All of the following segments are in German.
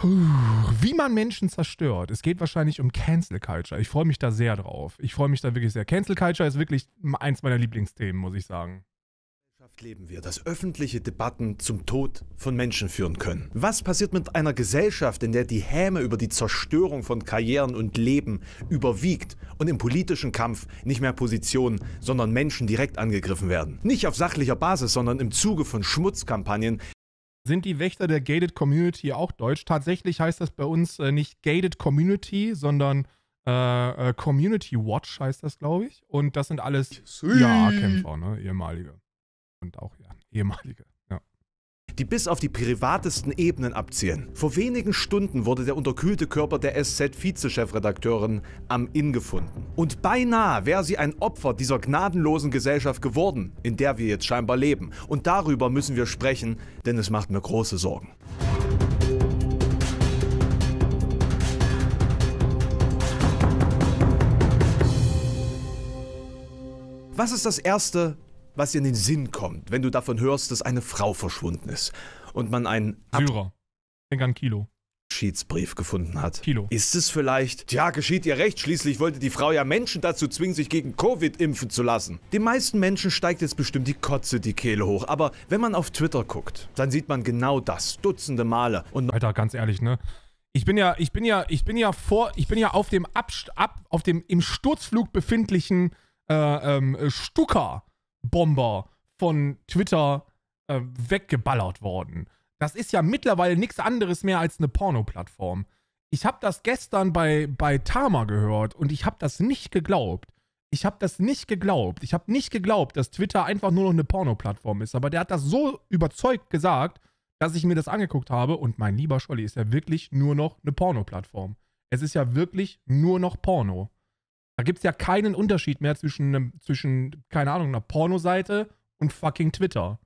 Wie man Menschen zerstört. Es geht wahrscheinlich um Cancel Culture. Ich freue mich da sehr drauf. Ich freue mich da wirklich sehr. Cancel Culture ist wirklich eins meiner Lieblingsthemen, muss ich sagen leben wir, dass öffentliche Debatten zum Tod von Menschen führen können. Was passiert mit einer Gesellschaft, in der die Häme über die Zerstörung von Karrieren und Leben überwiegt und im politischen Kampf nicht mehr Positionen, sondern Menschen direkt angegriffen werden? Nicht auf sachlicher Basis, sondern im Zuge von Schmutzkampagnen, sind die Wächter der Gated Community auch deutsch. Tatsächlich heißt das bei uns äh, nicht Gated Community, sondern äh, äh Community Watch heißt das, glaube ich. Und das sind alles IAA-Kämpfer, ne? ehemalige. Und auch ja, ehemalige die bis auf die privatesten Ebenen abzielen. Vor wenigen Stunden wurde der unterkühlte Körper der SZ-Vizechefredakteurin am Inn gefunden. Und beinahe wäre sie ein Opfer dieser gnadenlosen Gesellschaft geworden, in der wir jetzt scheinbar leben. Und darüber müssen wir sprechen, denn es macht mir große Sorgen. Was ist das Erste, was dir in den Sinn kommt, wenn du davon hörst, dass eine Frau verschwunden ist und man einen Ab Syrer. Denk an Kilo. Schiedsbrief gefunden hat. Kilo. Ist es vielleicht? Tja, geschieht ihr recht. Schließlich wollte die Frau ja Menschen dazu zwingen, sich gegen Covid impfen zu lassen. Den meisten Menschen steigt jetzt bestimmt die Kotze die Kehle hoch. Aber wenn man auf Twitter guckt, dann sieht man genau das. Dutzende Male. Und Alter, ganz ehrlich, ne? Ich bin ja, ich bin ja, ich bin ja vor, ich bin ja auf dem Ab, ab auf dem im Sturzflug befindlichen äh, ähm, Stuka Bomber von Twitter äh, weggeballert worden. Das ist ja mittlerweile nichts anderes mehr als eine Porno-Plattform. Ich habe das gestern bei, bei Tama gehört und ich habe das nicht geglaubt. Ich habe das nicht geglaubt. Ich habe nicht geglaubt, dass Twitter einfach nur noch eine Porno-Plattform ist. Aber der hat das so überzeugt gesagt, dass ich mir das angeguckt habe. Und mein lieber Scholli, ist ja wirklich nur noch eine Porno-Plattform. Es ist ja wirklich nur noch Porno. Da gibt es ja keinen Unterschied mehr zwischen, einem, zwischen, keine Ahnung, einer Pornoseite und fucking Twitter.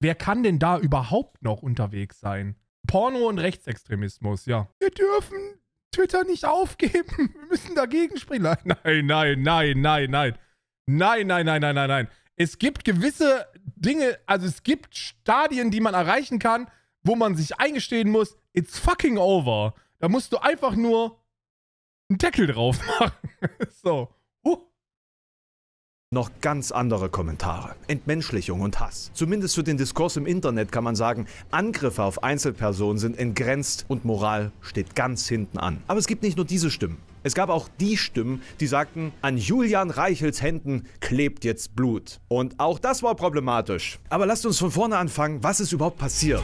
Wer kann denn da überhaupt noch unterwegs sein? Porno und Rechtsextremismus, ja. Wir dürfen Twitter nicht aufgeben. Wir müssen dagegen springen. Nein, nein, nein, nein, nein. Nein, nein, nein, nein, nein, nein. Es gibt gewisse Dinge, also es gibt Stadien, die man erreichen kann, wo man sich eingestehen muss, it's fucking over. Da musst du einfach nur einen Deckel drauf machen. so. Noch ganz andere Kommentare. Entmenschlichung und Hass. Zumindest für den Diskurs im Internet kann man sagen, Angriffe auf Einzelpersonen sind entgrenzt und Moral steht ganz hinten an. Aber es gibt nicht nur diese Stimmen. Es gab auch die Stimmen, die sagten, an Julian Reichels Händen klebt jetzt Blut. Und auch das war problematisch. Aber lasst uns von vorne anfangen, was ist überhaupt passiert?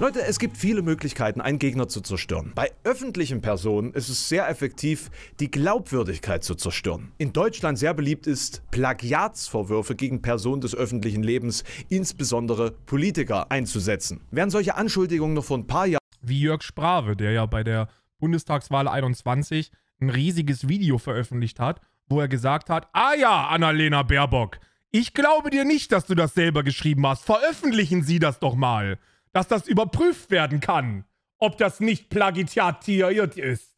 Leute, es gibt viele Möglichkeiten, einen Gegner zu zerstören. Bei öffentlichen Personen ist es sehr effektiv, die Glaubwürdigkeit zu zerstören. In Deutschland sehr beliebt ist, Plagiatsvorwürfe gegen Personen des öffentlichen Lebens, insbesondere Politiker, einzusetzen. Während solche Anschuldigungen noch vor ein paar Jahren... Wie Jörg Sprave, der ja bei der Bundestagswahl 21 ein riesiges Video veröffentlicht hat, wo er gesagt hat, ah ja, Annalena Baerbock, ich glaube dir nicht, dass du das selber geschrieben hast. Veröffentlichen Sie das doch mal dass das überprüft werden kann, ob das nicht plagiatiert ist.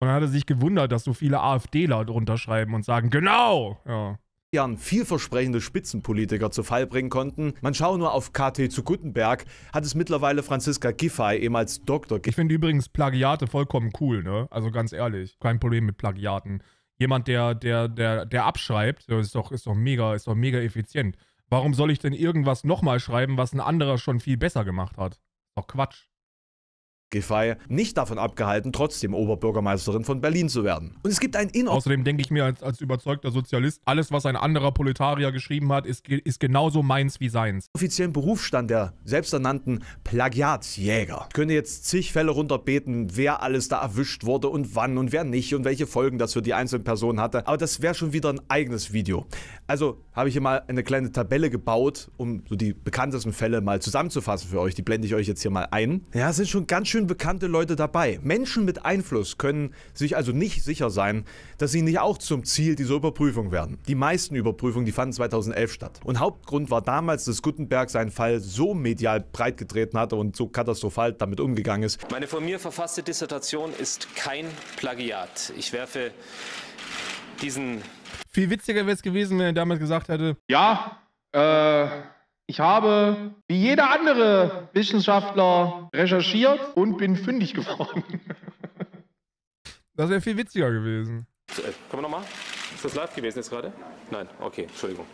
Und dann hat er sich gewundert, dass so viele AfDler drunter schreiben und sagen, genau! Ja. vielversprechende Spitzenpolitiker zu Fall bringen konnten. Man schaue nur auf KT zu Gutenberg, hat es mittlerweile Franziska Giffey, ehemals Doktor. Ich finde übrigens Plagiate vollkommen cool, ne? Also ganz ehrlich, kein Problem mit Plagiaten. Jemand, der, der, der, der abschreibt, ist doch, ist doch mega, ist doch mega effizient. Warum soll ich denn irgendwas nochmal schreiben, was ein anderer schon viel besser gemacht hat? Doch Quatsch. Gefei nicht davon abgehalten, trotzdem Oberbürgermeisterin von Berlin zu werden. Und es gibt ein in Außerdem denke ich mir als, als, überzeugter Sozialist, alles, was ein anderer Proletarier geschrieben hat, ist, ist genauso meins wie seins. Offiziellen Berufsstand der selbsternannten Plagiatsjäger. Ich könnte jetzt zig Fälle runterbeten, wer alles da erwischt wurde und wann und wer nicht und welche Folgen das für die einzelnen Personen hatte. Aber das wäre schon wieder ein eigenes Video. Also habe ich hier mal eine kleine Tabelle gebaut, um so die bekanntesten Fälle mal zusammenzufassen für euch. Die blende ich euch jetzt hier mal ein. Ja, es sind schon ganz schön bekannte Leute dabei. Menschen mit Einfluss können sich also nicht sicher sein, dass sie nicht auch zum Ziel dieser Überprüfung werden. Die meisten Überprüfungen, die fanden 2011 statt. Und Hauptgrund war damals, dass Gutenberg seinen Fall so medial breitgetreten hatte und so katastrophal damit umgegangen ist. Meine von mir verfasste Dissertation ist kein Plagiat. Ich werfe diesen viel witziger wäre es gewesen, wenn er damals gesagt hätte: Ja, äh, ich habe, wie jeder andere Wissenschaftler, recherchiert und bin fündig geworden. Das wäre viel witziger gewesen. Äh, können wir nochmal? Ist das live gewesen jetzt gerade? Nein, okay, Entschuldigung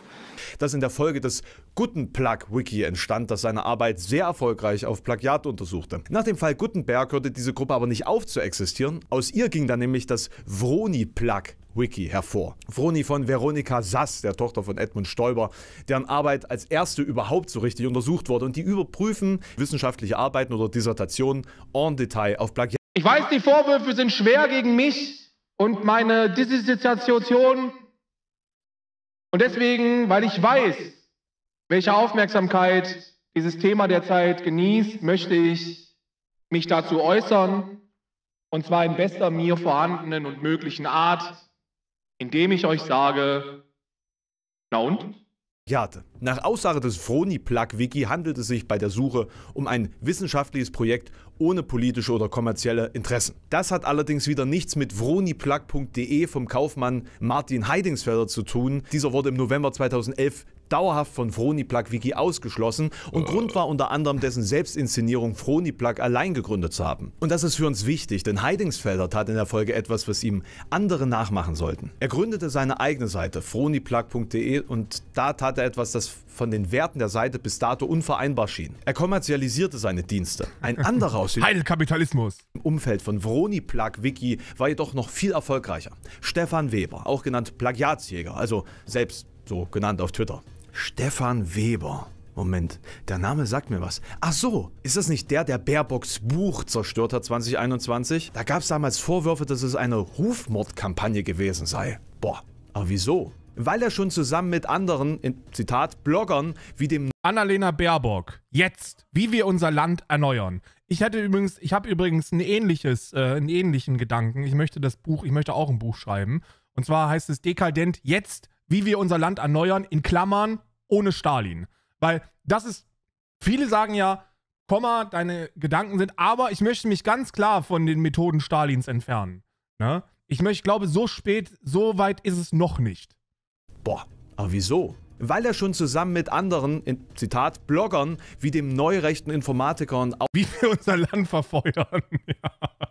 dass in der Folge des Gutenplug Wiki entstand, das seine Arbeit sehr erfolgreich auf Plagiat untersuchte. Nach dem Fall Gutenberg hörte diese Gruppe aber nicht auf zu existieren. Aus ihr ging dann nämlich das Vroni-Plug Wiki hervor. Vroni von Veronika Sass, der Tochter von Edmund Stoiber, deren Arbeit als erste überhaupt so richtig untersucht wurde. Und die überprüfen wissenschaftliche Arbeiten oder Dissertationen en Detail auf Plagiat. Ich weiß, die Vorwürfe sind schwer gegen mich und meine Dissertation und deswegen, weil ich weiß, welche Aufmerksamkeit dieses Thema derzeit genießt, möchte ich mich dazu äußern, und zwar in bester mir vorhandenen und möglichen Art, indem ich euch sage, na und? Jate. Nach Aussage des Froni-Plug-Wiki handelt es sich bei der Suche um ein wissenschaftliches Projekt ohne politische oder kommerzielle Interessen. Das hat allerdings wieder nichts mit vroniplug.de vom Kaufmann Martin Heidingsfelder zu tun. Dieser wurde im November 2011 dauerhaft von Froniplug Wiki ausgeschlossen und äh. Grund war unter anderem dessen Selbstinszenierung Froniplug allein gegründet zu haben. Und das ist für uns wichtig, denn Heidingsfelder tat in der Folge etwas, was ihm andere nachmachen sollten. Er gründete seine eigene Seite froniplug.de und da tat er etwas, das von den Werten der Seite bis dato unvereinbar schien. Er kommerzialisierte seine Dienste. Ein anderer aus dem Heidelkapitalismus Umfeld von Vroniplug Wiki war jedoch noch viel erfolgreicher. Stefan Weber, auch genannt Plagiatsjäger, also selbst so genannt auf Twitter. Stefan Weber. Moment, der Name sagt mir was. Ach so, ist das nicht der, der Baerbocks Buch zerstört hat 2021? Da gab es damals Vorwürfe, dass es eine Rufmordkampagne gewesen sei. Boah, aber wieso? Weil er schon zusammen mit anderen, in, Zitat, Bloggern wie dem Annalena Baerbock, jetzt, wie wir unser Land erneuern. Ich hatte übrigens, ich habe übrigens ein ähnliches, äh, einen ähnlichen Gedanken. Ich möchte das Buch, ich möchte auch ein Buch schreiben. Und zwar heißt es Dekadent jetzt wie wir unser Land erneuern, in Klammern, ohne Stalin. Weil das ist, viele sagen ja, Komma, deine Gedanken sind, aber ich möchte mich ganz klar von den Methoden Stalins entfernen. Ne? Ich möchte, glaube, so spät, so weit ist es noch nicht. Boah, aber wieso? Weil er schon zusammen mit anderen, in, Zitat, Bloggern, wie dem neurechten Informatikern... Wie wir unser Land verfeuern, ja.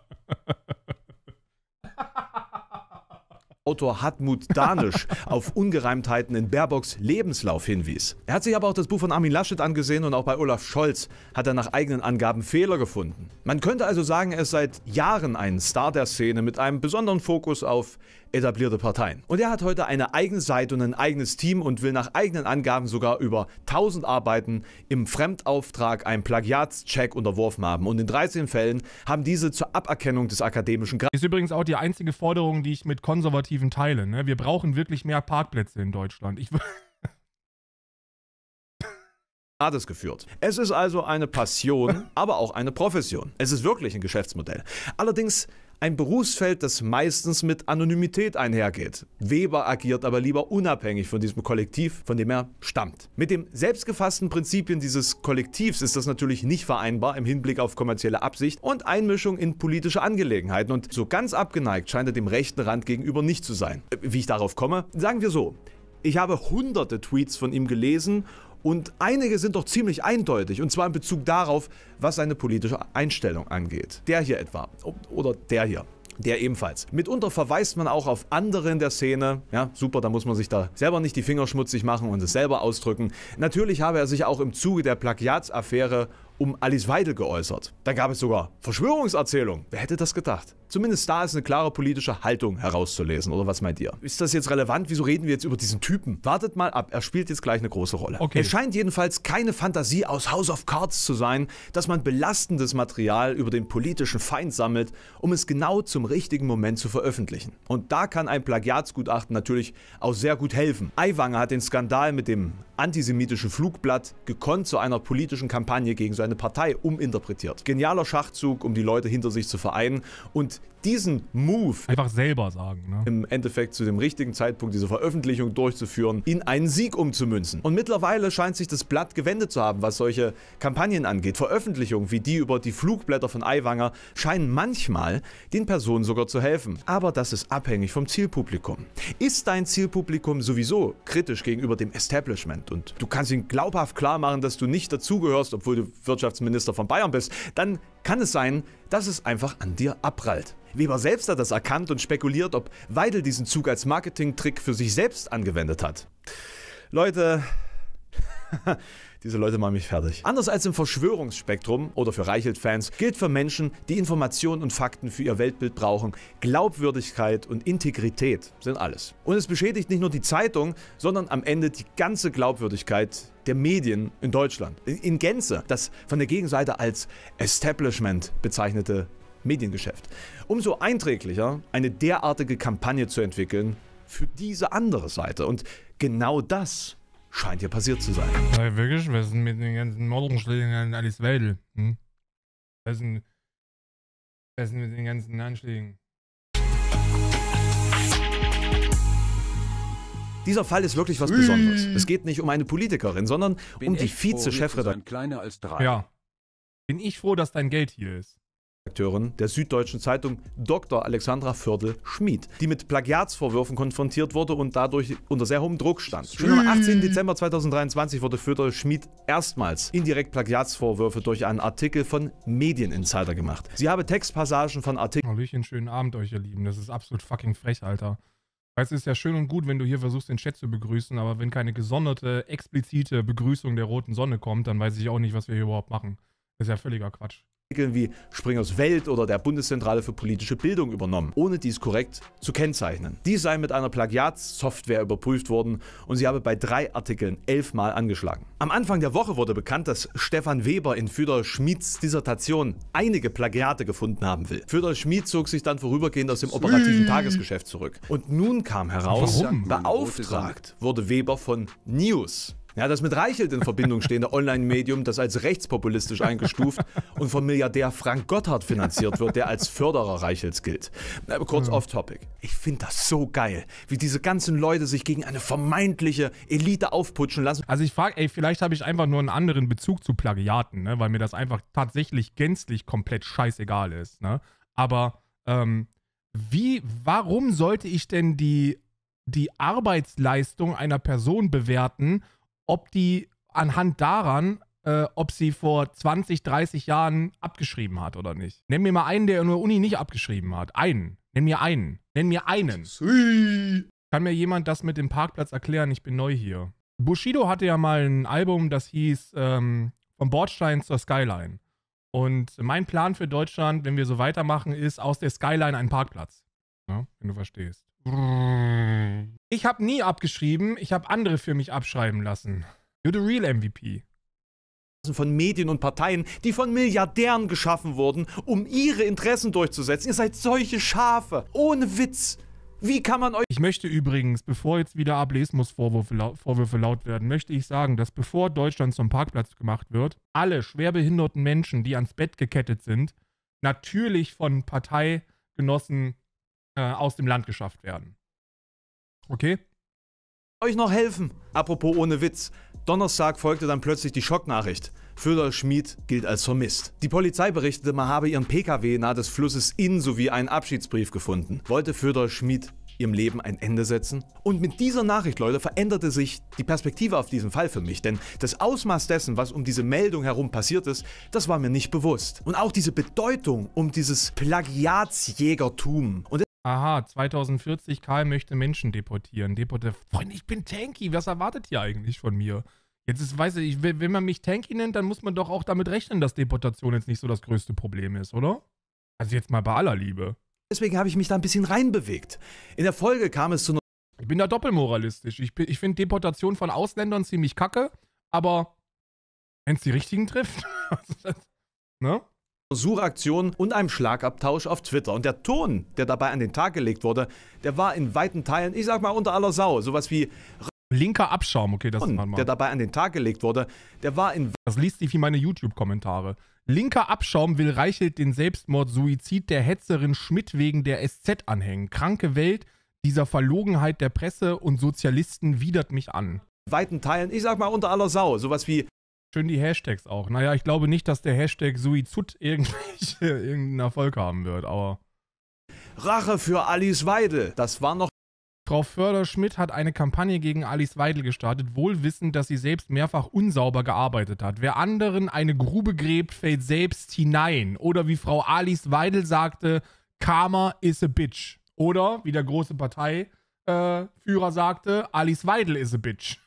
Autor Hartmut Danisch auf Ungereimtheiten in Baerbocks Lebenslauf hinwies. Er hat sich aber auch das Buch von Armin Laschet angesehen und auch bei Olaf Scholz hat er nach eigenen Angaben Fehler gefunden. Man könnte also sagen, er ist seit Jahren ein Star der Szene mit einem besonderen Fokus auf etablierte Parteien. Und er hat heute eine eigene Seite und ein eigenes Team und will nach eigenen Angaben sogar über 1000 Arbeiten im Fremdauftrag einen Plagiatscheck unterworfen haben. Und in 13 Fällen haben diese zur Aberkennung des akademischen Grades. Ist übrigens auch die einzige Forderung, die ich mit Konservativen teile. Ne? Wir brauchen wirklich mehr Parkplätze in Deutschland. Ich Grades geführt. Es ist also eine Passion, aber auch eine Profession. Es ist wirklich ein Geschäftsmodell. Allerdings ein Berufsfeld, das meistens mit Anonymität einhergeht. Weber agiert aber lieber unabhängig von diesem Kollektiv, von dem er stammt. Mit den selbstgefassten Prinzipien dieses Kollektivs ist das natürlich nicht vereinbar im Hinblick auf kommerzielle Absicht und Einmischung in politische Angelegenheiten. Und so ganz abgeneigt scheint er dem rechten Rand gegenüber nicht zu sein. Wie ich darauf komme? Sagen wir so. Ich habe hunderte Tweets von ihm gelesen und einige sind doch ziemlich eindeutig, und zwar in Bezug darauf, was seine politische Einstellung angeht. Der hier etwa, oder der hier. Der ebenfalls. Mitunter verweist man auch auf andere in der Szene. Ja, super, da muss man sich da selber nicht die Finger schmutzig machen und es selber ausdrücken. Natürlich habe er sich auch im Zuge der Plagiatsaffäre um Alice Weidel geäußert. Da gab es sogar Verschwörungserzählungen. Wer hätte das gedacht? Zumindest da ist eine klare politische Haltung herauszulesen, oder was meint ihr? Ist das jetzt relevant? Wieso reden wir jetzt über diesen Typen? Wartet mal ab, er spielt jetzt gleich eine große Rolle. Okay. Es scheint jedenfalls keine Fantasie aus House of Cards zu sein, dass man belastendes Material über den politischen Feind sammelt, um es genau zum richtigen Moment zu veröffentlichen. Und da kann ein Plagiatsgutachten natürlich auch sehr gut helfen. Aiwanger hat den Skandal mit dem antisemitischen Flugblatt gekonnt zu einer politischen Kampagne gegen so seine Partei uminterpretiert. Genialer Schachzug, um die Leute hinter sich zu vereinen und diesen Move einfach selber sagen, ne? im Endeffekt zu dem richtigen Zeitpunkt diese Veröffentlichung durchzuführen, in einen Sieg umzumünzen. Und mittlerweile scheint sich das Blatt gewendet zu haben, was solche Kampagnen angeht. Veröffentlichungen wie die über die Flugblätter von Aiwanger scheinen manchmal den Personen sogar zu helfen. Aber das ist abhängig vom Zielpublikum. Ist dein Zielpublikum sowieso kritisch gegenüber dem Establishment und du kannst ihnen glaubhaft klar machen, dass du nicht dazugehörst, obwohl du Wirtschaftsminister von Bayern bist, dann kann es sein, dass es einfach an dir abprallt. Weber selbst hat das erkannt und spekuliert, ob Weidel diesen Zug als Marketing-Trick für sich selbst angewendet hat. Leute, Diese Leute machen mich fertig. Anders als im Verschwörungsspektrum oder für Reichelt-Fans gilt für Menschen, die Informationen und Fakten für ihr Weltbild brauchen, Glaubwürdigkeit und Integrität sind alles. Und es beschädigt nicht nur die Zeitung, sondern am Ende die ganze Glaubwürdigkeit der Medien in Deutschland. In Gänze. Das von der Gegenseite als Establishment bezeichnete Mediengeschäft. Umso einträglicher, eine derartige Kampagne zu entwickeln für diese andere Seite. Und genau das Scheint ja passiert zu sein. Ja, wirklich? Was ist mit den ganzen Mordanschlägen an Alice Weidel? Hm? Was ist denn mit den ganzen Anschlägen? Dieser Fall ist wirklich was Besonderes. Es geht nicht um eine Politikerin, sondern Bin um die Vize-Chefredakteurin. Ja. Bin ich froh, dass dein Geld hier ist. Redakteurin der Süddeutschen Zeitung Dr. Alexandra Vördel-Schmid, die mit Plagiatsvorwürfen konfrontiert wurde und dadurch unter sehr hohem Druck stand. Schon am 18. Dezember 2023 wurde Vördel-Schmid erstmals indirekt Plagiatsvorwürfe durch einen Artikel von Medieninsider gemacht. Sie habe Textpassagen von Artikeln... Hallöchen, schönen Abend euch, ihr Lieben. Das ist absolut fucking frech, Alter. Weißt du, es ist ja schön und gut, wenn du hier versuchst, den Chat zu begrüßen, aber wenn keine gesonderte, explizite Begrüßung der roten Sonne kommt, dann weiß ich auch nicht, was wir hier überhaupt machen. Das ist ja völliger Quatsch wie Springers Welt oder der Bundeszentrale für politische Bildung übernommen, ohne dies korrekt zu kennzeichnen. Dies sei mit einer Plagiatssoftware überprüft worden und sie habe bei drei Artikeln elfmal angeschlagen. Am Anfang der Woche wurde bekannt, dass Stefan Weber in Füder Schmieds Dissertation einige Plagiate gefunden haben will. Füder Schmied zog sich dann vorübergehend aus dem operativen Tagesgeschäft zurück. Und nun kam heraus, Warum? beauftragt wurde Weber von News. Ja, das mit Reichelt in Verbindung stehende Online-Medium, das als rechtspopulistisch eingestuft und vom Milliardär Frank Gotthard finanziert wird, der als Förderer Reichels gilt. Aber kurz mhm. off-topic. Ich finde das so geil, wie diese ganzen Leute sich gegen eine vermeintliche Elite aufputschen lassen. Also ich frage, ey, vielleicht habe ich einfach nur einen anderen Bezug zu Plagiaten, ne? weil mir das einfach tatsächlich gänzlich komplett scheißegal ist. Ne? Aber ähm, wie, warum sollte ich denn die, die Arbeitsleistung einer Person bewerten, ob die anhand daran, äh, ob sie vor 20, 30 Jahren abgeschrieben hat oder nicht. Nenn mir mal einen, der in der Uni nicht abgeschrieben hat. Einen. Nenn mir einen. Nenn mir einen. Sui. Kann mir jemand das mit dem Parkplatz erklären? Ich bin neu hier. Bushido hatte ja mal ein Album, das hieß ähm, Vom Bordstein zur Skyline. Und mein Plan für Deutschland, wenn wir so weitermachen, ist aus der Skyline ein Parkplatz. Ja, ne? wenn du verstehst. Ich habe nie abgeschrieben, ich habe andere für mich abschreiben lassen. You're the real MVP. Also von Medien und Parteien, die von Milliardären geschaffen wurden, um ihre Interessen durchzusetzen. Ihr seid solche Schafe. Ohne Witz. Wie kann man euch. Ich möchte übrigens, bevor jetzt wieder Ableismusvorwürfe laut, Vorwürfe laut werden, möchte ich sagen, dass bevor Deutschland zum Parkplatz gemacht wird, alle schwerbehinderten Menschen, die ans Bett gekettet sind, natürlich von Parteigenossen äh, aus dem Land geschafft werden. Okay? Euch noch helfen? Apropos ohne Witz. Donnerstag folgte dann plötzlich die Schocknachricht. Föder Schmid gilt als vermisst. Die Polizei berichtete, man habe ihren Pkw nahe des Flusses in sowie einen Abschiedsbrief gefunden. Wollte Föder Schmid ihrem Leben ein Ende setzen? Und mit dieser Nachricht, Leute, veränderte sich die Perspektive auf diesen Fall für mich, denn das Ausmaß dessen, was um diese Meldung herum passiert ist, das war mir nicht bewusst. Und auch diese Bedeutung um dieses Plagiatsjägertum. Und Aha, 2040, Karl möchte Menschen deportieren. Deportieren. Freunde, ich bin Tanky. Was erwartet ihr eigentlich von mir? Jetzt ist, weiß ich, wenn man mich Tanky nennt, dann muss man doch auch damit rechnen, dass Deportation jetzt nicht so das größte Problem ist, oder? Also jetzt mal bei aller Liebe. Deswegen habe ich mich da ein bisschen reinbewegt. In der Folge kam es zu... einer. ich bin da doppelmoralistisch. Ich, ich finde Deportation von Ausländern ziemlich kacke, aber wenn es die richtigen trifft, ne? Suchaktionen und einem Schlagabtausch auf Twitter. Und der Ton, der dabei an den Tag gelegt wurde, der war in weiten Teilen, ich sag mal, unter aller Sau. Sowas wie. Linker Abschaum, okay, das ist mal. Der dabei an den Tag gelegt wurde, der war in. Das liest sich wie meine YouTube-Kommentare. Linker Abschaum will Reichelt den Selbstmord-Suizid der Hetzerin Schmidt wegen der SZ anhängen. Kranke Welt, dieser Verlogenheit der Presse und Sozialisten widert mich an. Weiten Teilen, ich sag mal, unter aller Sau. Sowas wie Schön die Hashtags auch. Naja, ich glaube nicht, dass der Hashtag Suizid irgendeinen Erfolg haben wird, aber. Rache für Alice Weidel. Das war noch. Frau Förderschmidt hat eine Kampagne gegen Alice Weidel gestartet, wohl wissend, dass sie selbst mehrfach unsauber gearbeitet hat. Wer anderen eine Grube gräbt, fällt selbst hinein. Oder wie Frau Alice Weidel sagte, Karma is a bitch. Oder, wie der große Parteiführer äh, sagte, Alice Weidel is a bitch.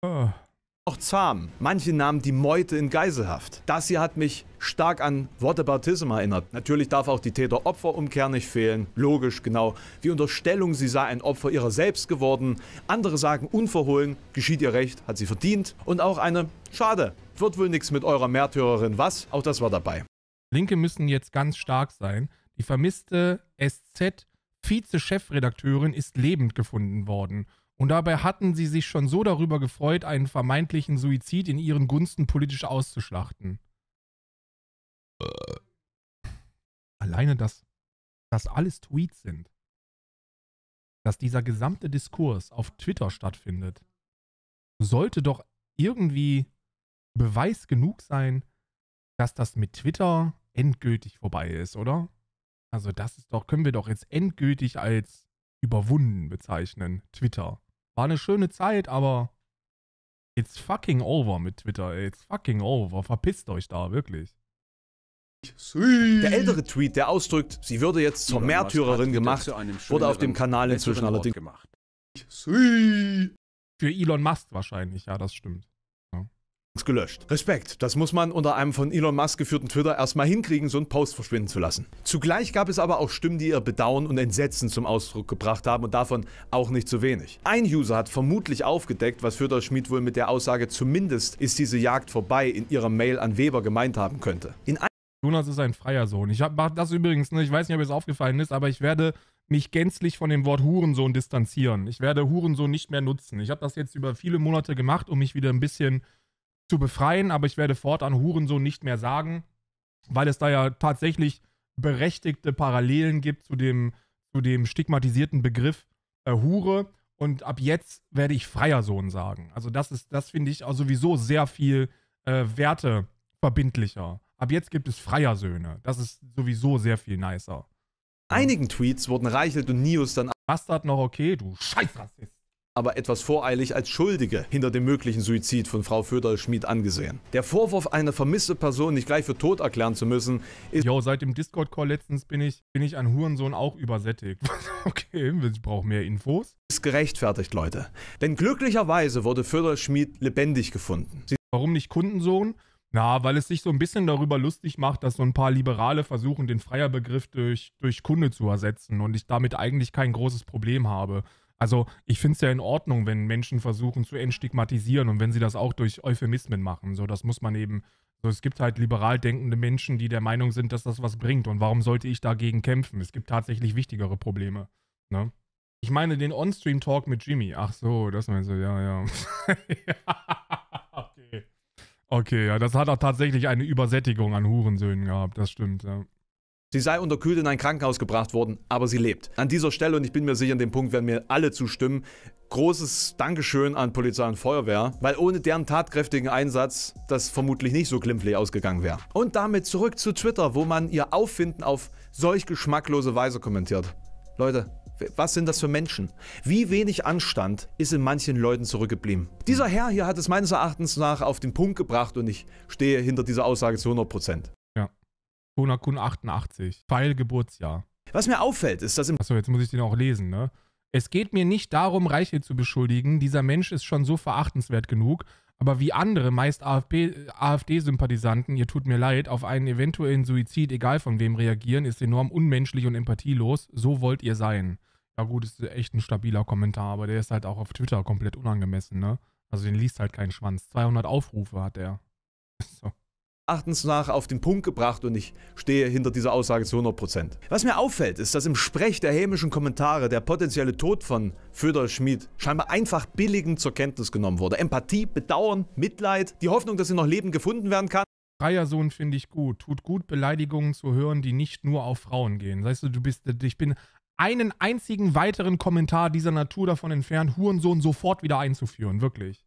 oh. Auch zahm. Manche nahmen die Meute in Geiselhaft. Das hier hat mich stark an Whataboutism erinnert. Natürlich darf auch die Täter-Opfer-Umkehr nicht fehlen. Logisch, genau. Wie Unterstellung, sie sei ein Opfer ihrer selbst geworden. Andere sagen unverhohlen, geschieht ihr Recht, hat sie verdient. Und auch eine, schade, wird wohl nichts mit eurer Märtyrerin, was? Auch das war dabei. Linke müssen jetzt ganz stark sein. Die vermisste SZ-Vize-Chefredakteurin ist lebend gefunden worden. Und dabei hatten sie sich schon so darüber gefreut, einen vermeintlichen Suizid in ihren Gunsten politisch auszuschlachten. Äh. Alleine, dass das alles Tweets sind. Dass dieser gesamte Diskurs auf Twitter stattfindet, sollte doch irgendwie Beweis genug sein, dass das mit Twitter endgültig vorbei ist, oder? Also das ist doch, können wir doch jetzt endgültig als überwunden bezeichnen, Twitter. War eine schöne Zeit, aber it's fucking over mit Twitter. It's fucking over. Verpisst euch da, wirklich. Der ältere Tweet, der ausdrückt, sie würde jetzt zur Märtyrerin gemacht, wurde auf dem Kanal inzwischen allerdings gemacht. Für Elon Musk wahrscheinlich, ja, das stimmt gelöscht. Respekt, das muss man unter einem von Elon Musk geführten Twitter erstmal hinkriegen, so einen Post verschwinden zu lassen. Zugleich gab es aber auch Stimmen, die ihr Bedauern und Entsetzen zum Ausdruck gebracht haben und davon auch nicht zu wenig. Ein User hat vermutlich aufgedeckt, was Fürther Schmid wohl mit der Aussage zumindest ist diese Jagd vorbei in ihrer Mail an Weber gemeint haben könnte. In Jonas ist ein freier Sohn. Ich mache das übrigens, ne, ich weiß nicht, ob es aufgefallen ist, aber ich werde mich gänzlich von dem Wort Hurensohn distanzieren. Ich werde Hurensohn nicht mehr nutzen. Ich habe das jetzt über viele Monate gemacht, um mich wieder ein bisschen zu befreien, aber ich werde fortan Hurensohn nicht mehr sagen, weil es da ja tatsächlich berechtigte Parallelen gibt zu dem, zu dem stigmatisierten Begriff äh, Hure. Und ab jetzt werde ich freier Sohn sagen. Also das ist, das finde ich auch sowieso sehr viel äh, Werte verbindlicher. Ab jetzt gibt es freier Söhne. Das ist sowieso sehr viel nicer. Einigen Tweets wurden Reichelt und Nios dann. Bastard noch okay, du Scheißrassist aber etwas voreilig als Schuldige hinter dem möglichen Suizid von Frau Föderl-Schmid angesehen. Der Vorwurf, eine vermisste Person nicht gleich für tot erklären zu müssen, ist... Jo, seit dem Discord-Call letztens bin ich, bin ich an Hurensohn auch übersättigt. okay, ich brauche mehr Infos. Ist gerechtfertigt, Leute. Denn glücklicherweise wurde Föderl-Schmid lebendig gefunden. Sie Warum nicht Kundensohn? Na, weil es sich so ein bisschen darüber lustig macht, dass so ein paar Liberale versuchen, den Freierbegriff durch, durch Kunde zu ersetzen und ich damit eigentlich kein großes Problem habe. Also ich finde es ja in Ordnung, wenn Menschen versuchen zu entstigmatisieren und wenn sie das auch durch Euphemismen machen. So, das muss man eben. So, es gibt halt liberal denkende Menschen, die der Meinung sind, dass das was bringt. Und warum sollte ich dagegen kämpfen? Es gibt tatsächlich wichtigere Probleme. Ne? Ich meine den On-Stream-Talk mit Jimmy. Ach so, das meinst du, ja, ja. ja okay. Okay, ja, das hat auch tatsächlich eine Übersättigung an Hurensöhnen gehabt, das stimmt, ja. Sie sei unterkühlt in ein Krankenhaus gebracht worden, aber sie lebt. An dieser Stelle, und ich bin mir sicher, an dem Punkt werden mir alle zustimmen, großes Dankeschön an Polizei und Feuerwehr, weil ohne deren tatkräftigen Einsatz das vermutlich nicht so glimpflich ausgegangen wäre. Und damit zurück zu Twitter, wo man ihr Auffinden auf solch geschmacklose Weise kommentiert. Leute, was sind das für Menschen? Wie wenig Anstand ist in manchen Leuten zurückgeblieben? Dieser Herr hier hat es meines Erachtens nach auf den Punkt gebracht und ich stehe hinter dieser Aussage zu 100%. Konakun 88. Pfeil Geburtsjahr. Was mir auffällt, ist, dass im. Achso, jetzt muss ich den auch lesen, ne? Es geht mir nicht darum, Reiche zu beschuldigen. Dieser Mensch ist schon so verachtenswert genug. Aber wie andere, meist AfD-Sympathisanten, ihr tut mir leid, auf einen eventuellen Suizid, egal von wem, reagieren, ist enorm unmenschlich und empathielos. So wollt ihr sein. Ja, gut, ist echt ein stabiler Kommentar, aber der ist halt auch auf Twitter komplett unangemessen, ne? Also den liest halt kein Schwanz. 200 Aufrufe hat er. So. Achtens nach auf den Punkt gebracht und ich stehe hinter dieser Aussage zu 100%. Was mir auffällt, ist, dass im Sprech der hämischen Kommentare der potenzielle Tod von Föder Schmid scheinbar einfach billigend zur Kenntnis genommen wurde. Empathie, Bedauern, Mitleid, die Hoffnung, dass sie noch lebend gefunden werden kann. Freiersohn finde ich gut. Tut gut, Beleidigungen zu hören, die nicht nur auf Frauen gehen. Weißt du, du bist, ich bin einen einzigen weiteren Kommentar dieser Natur davon entfernt, Hurensohn sofort wieder einzuführen, wirklich.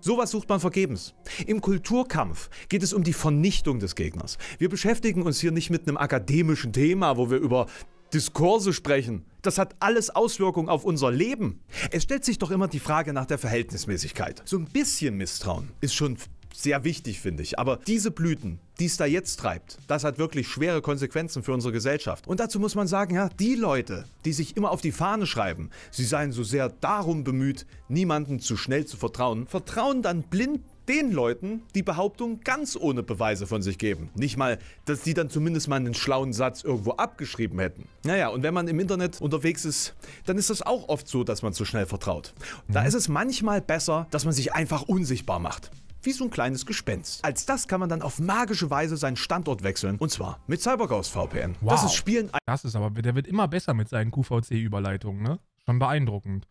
Sowas sucht man vergebens. Im Kulturkampf geht es um die Vernichtung des Gegners. Wir beschäftigen uns hier nicht mit einem akademischen Thema, wo wir über Diskurse sprechen. Das hat alles Auswirkungen auf unser Leben. Es stellt sich doch immer die Frage nach der Verhältnismäßigkeit. So ein bisschen Misstrauen ist schon sehr wichtig, finde ich. Aber diese Blüten, die es da jetzt treibt, das hat wirklich schwere Konsequenzen für unsere Gesellschaft. Und dazu muss man sagen, ja, die Leute, die sich immer auf die Fahne schreiben, sie seien so sehr darum bemüht, niemanden zu schnell zu vertrauen, vertrauen dann blind den Leuten die Behauptung ganz ohne Beweise von sich geben. Nicht mal, dass die dann zumindest mal einen schlauen Satz irgendwo abgeschrieben hätten. Naja, und wenn man im Internet unterwegs ist, dann ist das auch oft so, dass man zu schnell vertraut. Da mhm. ist es manchmal besser, dass man sich einfach unsichtbar macht wie so ein kleines Gespenst. Als das kann man dann auf magische Weise seinen Standort wechseln und zwar mit Cyberghost VPN. Wow. Das ist Spielen... Das ist aber, der wird immer besser mit seinen QVC-Überleitungen, ne? Schon beeindruckend.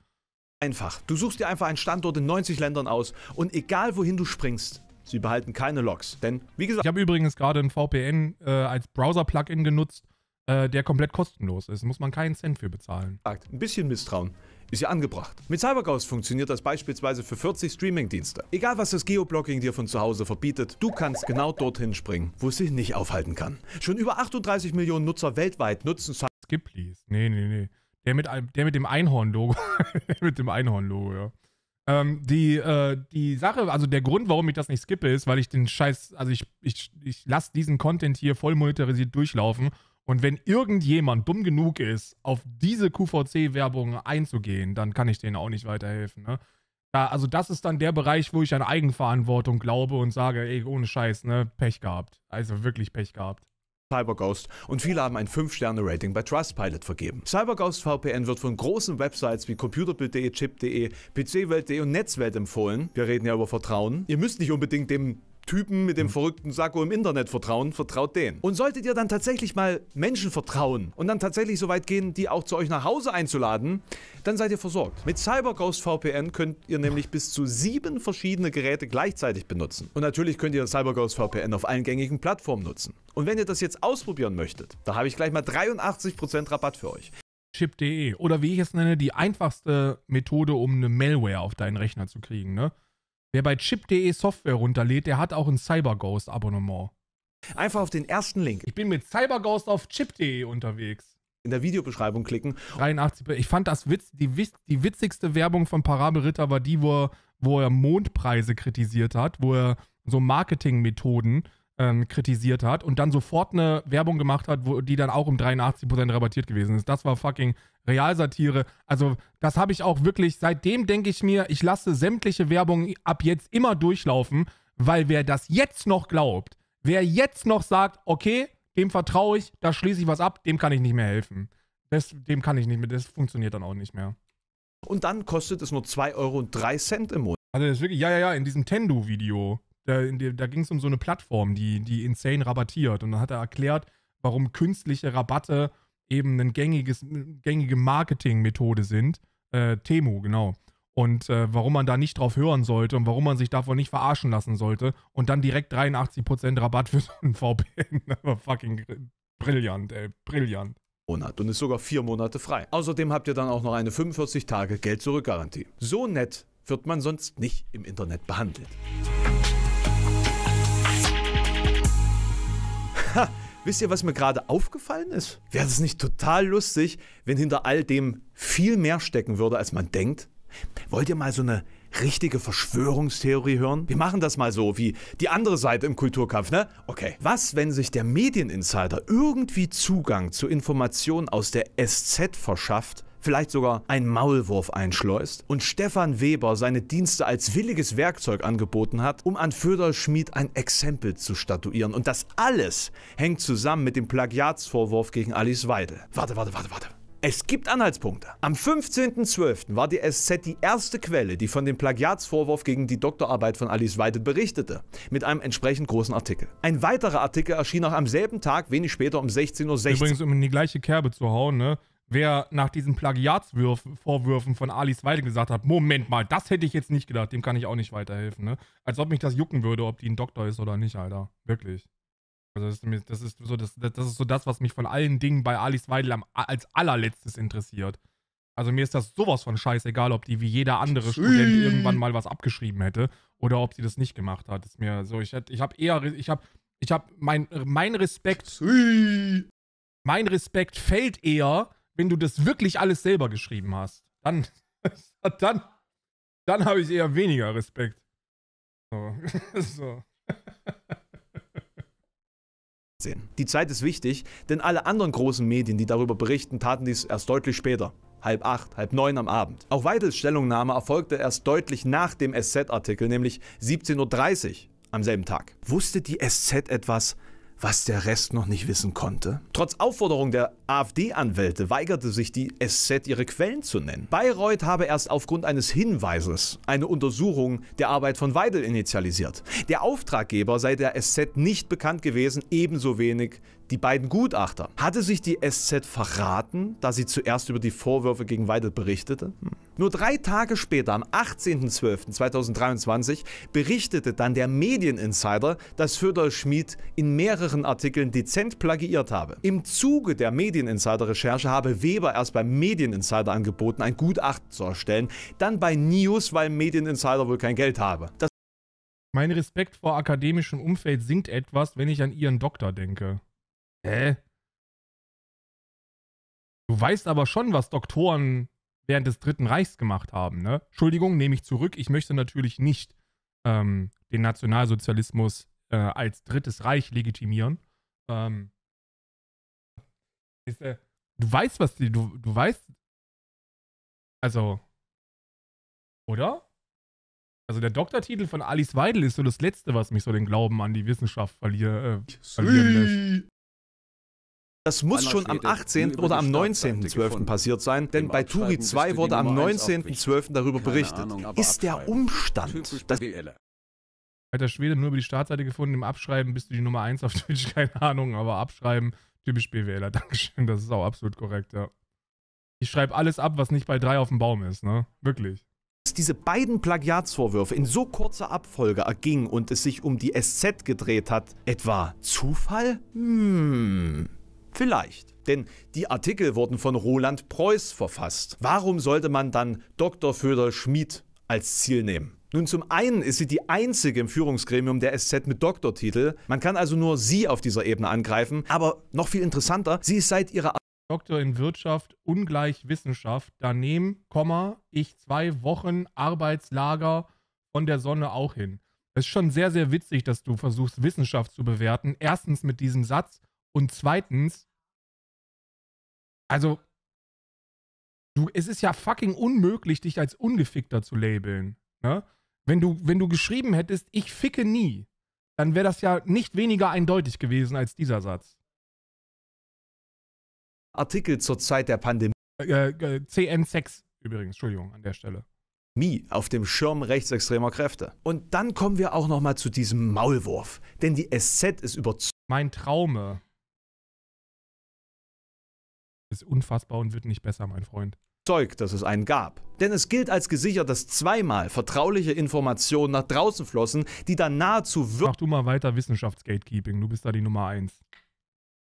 Einfach. Du suchst dir einfach einen Standort in 90 Ländern aus und egal wohin du springst, sie behalten keine Logs. Denn, wie gesagt... Ich habe übrigens gerade ein VPN äh, als Browser-Plugin genutzt, äh, der komplett kostenlos ist. Muss man keinen Cent für bezahlen. Ein bisschen Misstrauen ist ja angebracht. Mit Cyberghost funktioniert das beispielsweise für 40 Streaming-Dienste. Egal was das Geoblocking dir von zu Hause verbietet, du kannst genau dorthin springen, wo es sich nicht aufhalten kann. Schon über 38 Millionen Nutzer weltweit nutzen Cyberghost. Skip please. Nee, nee, nee. Der mit, der mit dem Einhorn-Logo. mit dem Einhorn-Logo, ja. Ähm, die, äh, die Sache, also der Grund, warum ich das nicht skippe, ist, weil ich den Scheiß, also ich, ich, ich lasse diesen Content hier voll monetarisiert durchlaufen und wenn irgendjemand dumm genug ist, auf diese QVC-Werbung einzugehen, dann kann ich denen auch nicht weiterhelfen. Ne? Da, also das ist dann der Bereich, wo ich an Eigenverantwortung glaube und sage, ey, ohne Scheiß, ne, Pech gehabt. Also wirklich Pech gehabt. CyberGhost und viele haben ein 5-Sterne-Rating bei Trustpilot vergeben. CyberGhost VPN wird von großen Websites wie computerbild.de, chip.de, pcwelt.de und Netzwelt empfohlen. Wir reden ja über Vertrauen. Ihr müsst nicht unbedingt dem Typen mit dem mhm. verrückten Sakko im Internet vertrauen, vertraut denen. Und solltet ihr dann tatsächlich mal Menschen vertrauen und dann tatsächlich so weit gehen, die auch zu euch nach Hause einzuladen, dann seid ihr versorgt. Mit CyberGhost VPN könnt ihr nämlich bis zu sieben verschiedene Geräte gleichzeitig benutzen. Und natürlich könnt ihr CyberGhost VPN auf allen gängigen Plattformen nutzen. Und wenn ihr das jetzt ausprobieren möchtet, da habe ich gleich mal 83% Rabatt für euch chip.de oder wie ich es nenne, die einfachste Methode, um eine Malware auf deinen Rechner zu kriegen. Ne? Wer bei chip.de Software runterlädt, der hat auch ein Cyberghost-Abonnement. Einfach auf den ersten Link. Ich bin mit Cyberghost auf chip.de unterwegs. In der Videobeschreibung klicken. 83. Ich fand das Witz, die, die witzigste Werbung von Parabelritter war die, wo er, wo er Mondpreise kritisiert hat, wo er so Marketingmethoden äh, ähm, kritisiert hat und dann sofort eine Werbung gemacht hat, wo, die dann auch um 83% rabattiert gewesen ist. Das war fucking Realsatire. Also, das habe ich auch wirklich, seitdem denke ich mir, ich lasse sämtliche Werbung ab jetzt immer durchlaufen, weil wer das jetzt noch glaubt, wer jetzt noch sagt, okay, dem vertraue ich, da schließe ich was ab, dem kann ich nicht mehr helfen. Das, dem kann ich nicht mehr, das funktioniert dann auch nicht mehr. Und dann kostet es nur 2,03 Euro im Monat. Also das ist wirklich, ja, ja, ja, in diesem Tendo-Video, da, da ging es um so eine Plattform, die, die Insane rabattiert. Und dann hat er erklärt, warum künstliche Rabatte eben eine gängiges, gängige Marketingmethode sind. Äh, Temu, genau. Und äh, warum man da nicht drauf hören sollte und warum man sich davon nicht verarschen lassen sollte. Und dann direkt 83% Rabatt für so einen VPN. Aber fucking brillant, ey. Brillant. Monat und ist sogar vier Monate frei. Außerdem habt ihr dann auch noch eine 45 Tage Geld-Zurück-Garantie. So nett wird man sonst nicht im Internet behandelt. Ha, wisst ihr, was mir gerade aufgefallen ist? Wäre es nicht total lustig, wenn hinter all dem viel mehr stecken würde, als man denkt? Wollt ihr mal so eine richtige Verschwörungstheorie hören? Wir machen das mal so, wie die andere Seite im Kulturkampf, ne? Okay. Was, wenn sich der Medieninsider irgendwie Zugang zu Informationen aus der SZ verschafft, vielleicht sogar einen Maulwurf einschleust und Stefan Weber seine Dienste als williges Werkzeug angeboten hat, um an Föderl Schmid ein Exempel zu statuieren. Und das alles hängt zusammen mit dem Plagiatsvorwurf gegen Alice Weidel. Warte, warte, warte, warte. Es gibt Anhaltspunkte. Am 15.12. war die SZ die erste Quelle, die von dem Plagiatsvorwurf gegen die Doktorarbeit von Alice Weidel berichtete, mit einem entsprechend großen Artikel. Ein weiterer Artikel erschien auch am selben Tag, wenig später um 16.16 .16 Uhr. Übrigens, um in die gleiche Kerbe zu hauen, ne? wer nach diesen Plagiatsvorwürfen von Alice Weidel gesagt hat, Moment mal, das hätte ich jetzt nicht gedacht, dem kann ich auch nicht weiterhelfen, ne? Als ob mich das jucken würde, ob die ein Doktor ist oder nicht, Alter. Wirklich. Also das ist, das ist so, das, das, ist so das, was mich von allen Dingen bei Alice Weidel am, als allerletztes interessiert. Also mir ist das sowas von scheißegal, ob die wie jeder andere Schön. Student irgendwann mal was abgeschrieben hätte oder ob sie das nicht gemacht hat. Ist mir so, ich, ich habe eher, ich habe, ich habe, mein, mein Respekt, Schön. mein Respekt fällt eher, wenn du das wirklich alles selber geschrieben hast, dann, dann, dann habe ich eher weniger Respekt. So. so. Die Zeit ist wichtig, denn alle anderen großen Medien, die darüber berichten, taten dies erst deutlich später halb acht, halb neun am Abend. Auch Weidels Stellungnahme erfolgte erst deutlich nach dem SZ-Artikel, nämlich 17.30 Uhr am selben Tag. Wusste die SZ etwas was der Rest noch nicht wissen konnte? Trotz Aufforderung der AfD-Anwälte weigerte sich die SZ, ihre Quellen zu nennen. Bayreuth habe erst aufgrund eines Hinweises eine Untersuchung der Arbeit von Weidel initialisiert. Der Auftraggeber sei der SZ nicht bekannt gewesen, ebenso wenig die beiden Gutachter. Hatte sich die SZ verraten, da sie zuerst über die Vorwürfe gegen Weidel berichtete? Hm. Nur drei Tage später, am 18.12.2023, berichtete dann der Medieninsider, dass Föder Schmid in mehreren Artikeln dezent plagiiert habe. Im Zuge der Medieninsider-Recherche habe Weber erst beim Medieninsider angeboten, ein Gutachten zu erstellen, dann bei News, weil Medieninsider wohl kein Geld habe. Das mein Respekt vor akademischem Umfeld sinkt etwas, wenn ich an ihren Doktor denke. Hä? Du weißt aber schon, was Doktoren während des Dritten Reichs gemacht haben, ne? Entschuldigung, nehme ich zurück. Ich möchte natürlich nicht ähm, den Nationalsozialismus äh, als Drittes Reich legitimieren. Ähm, ist, äh, du weißt, was die, du, du weißt, also, oder? Also der Doktortitel von Alice Weidel ist so das Letzte, was mich so den Glauben an die Wissenschaft verlier, äh, verlieren lässt. Das muss schon am 18. oder am 19.12. passiert sein, denn bei Turi 2 wurde am 19.12. darüber berichtet. Ist der Umstand, dass... Alter Schwede, nur über die Startseite gefunden, im Abschreiben bist du die Nummer 1 auf Twitch, keine Ahnung, aber Abschreiben, typisch BWLer, Dankeschön, das ist auch absolut korrekt, ja. Ich schreibe alles ab, was nicht bei 3 auf dem Baum ist, ne? Wirklich dass diese beiden Plagiatsvorwürfe in so kurzer Abfolge ergingen und es sich um die SZ gedreht hat, etwa Zufall? Hm. Vielleicht. Denn die Artikel wurden von Roland Preuß verfasst. Warum sollte man dann Dr. Föder Schmid als Ziel nehmen? Nun, zum einen ist sie die einzige im Führungsgremium der SZ mit Doktortitel. Man kann also nur sie auf dieser Ebene angreifen. Aber noch viel interessanter, sie ist seit ihrer Doktor in Wirtschaft ungleich Wissenschaft. Daneben, Komma, ich zwei Wochen Arbeitslager von der Sonne auch hin. Es ist schon sehr, sehr witzig, dass du versuchst, Wissenschaft zu bewerten. Erstens mit diesem Satz und zweitens, also, du, es ist ja fucking unmöglich, dich als Ungefickter zu labeln. Ne? Wenn, du, wenn du geschrieben hättest, ich ficke nie, dann wäre das ja nicht weniger eindeutig gewesen als dieser Satz. Artikel zur Zeit der Pandemie. Äh, äh, äh CN6 übrigens, Entschuldigung, an der Stelle. Mie auf dem Schirm rechtsextremer Kräfte. Und dann kommen wir auch nochmal zu diesem Maulwurf. Denn die SZ ist überzeugt. Mein Traume ist unfassbar und wird nicht besser, mein Freund. Zeug, dass es einen gab. Denn es gilt als gesichert, dass zweimal vertrauliche Informationen nach draußen flossen, die dann nahezu wirklich... Mach du mal weiter Wissenschaftsgatekeeping, du bist da die Nummer eins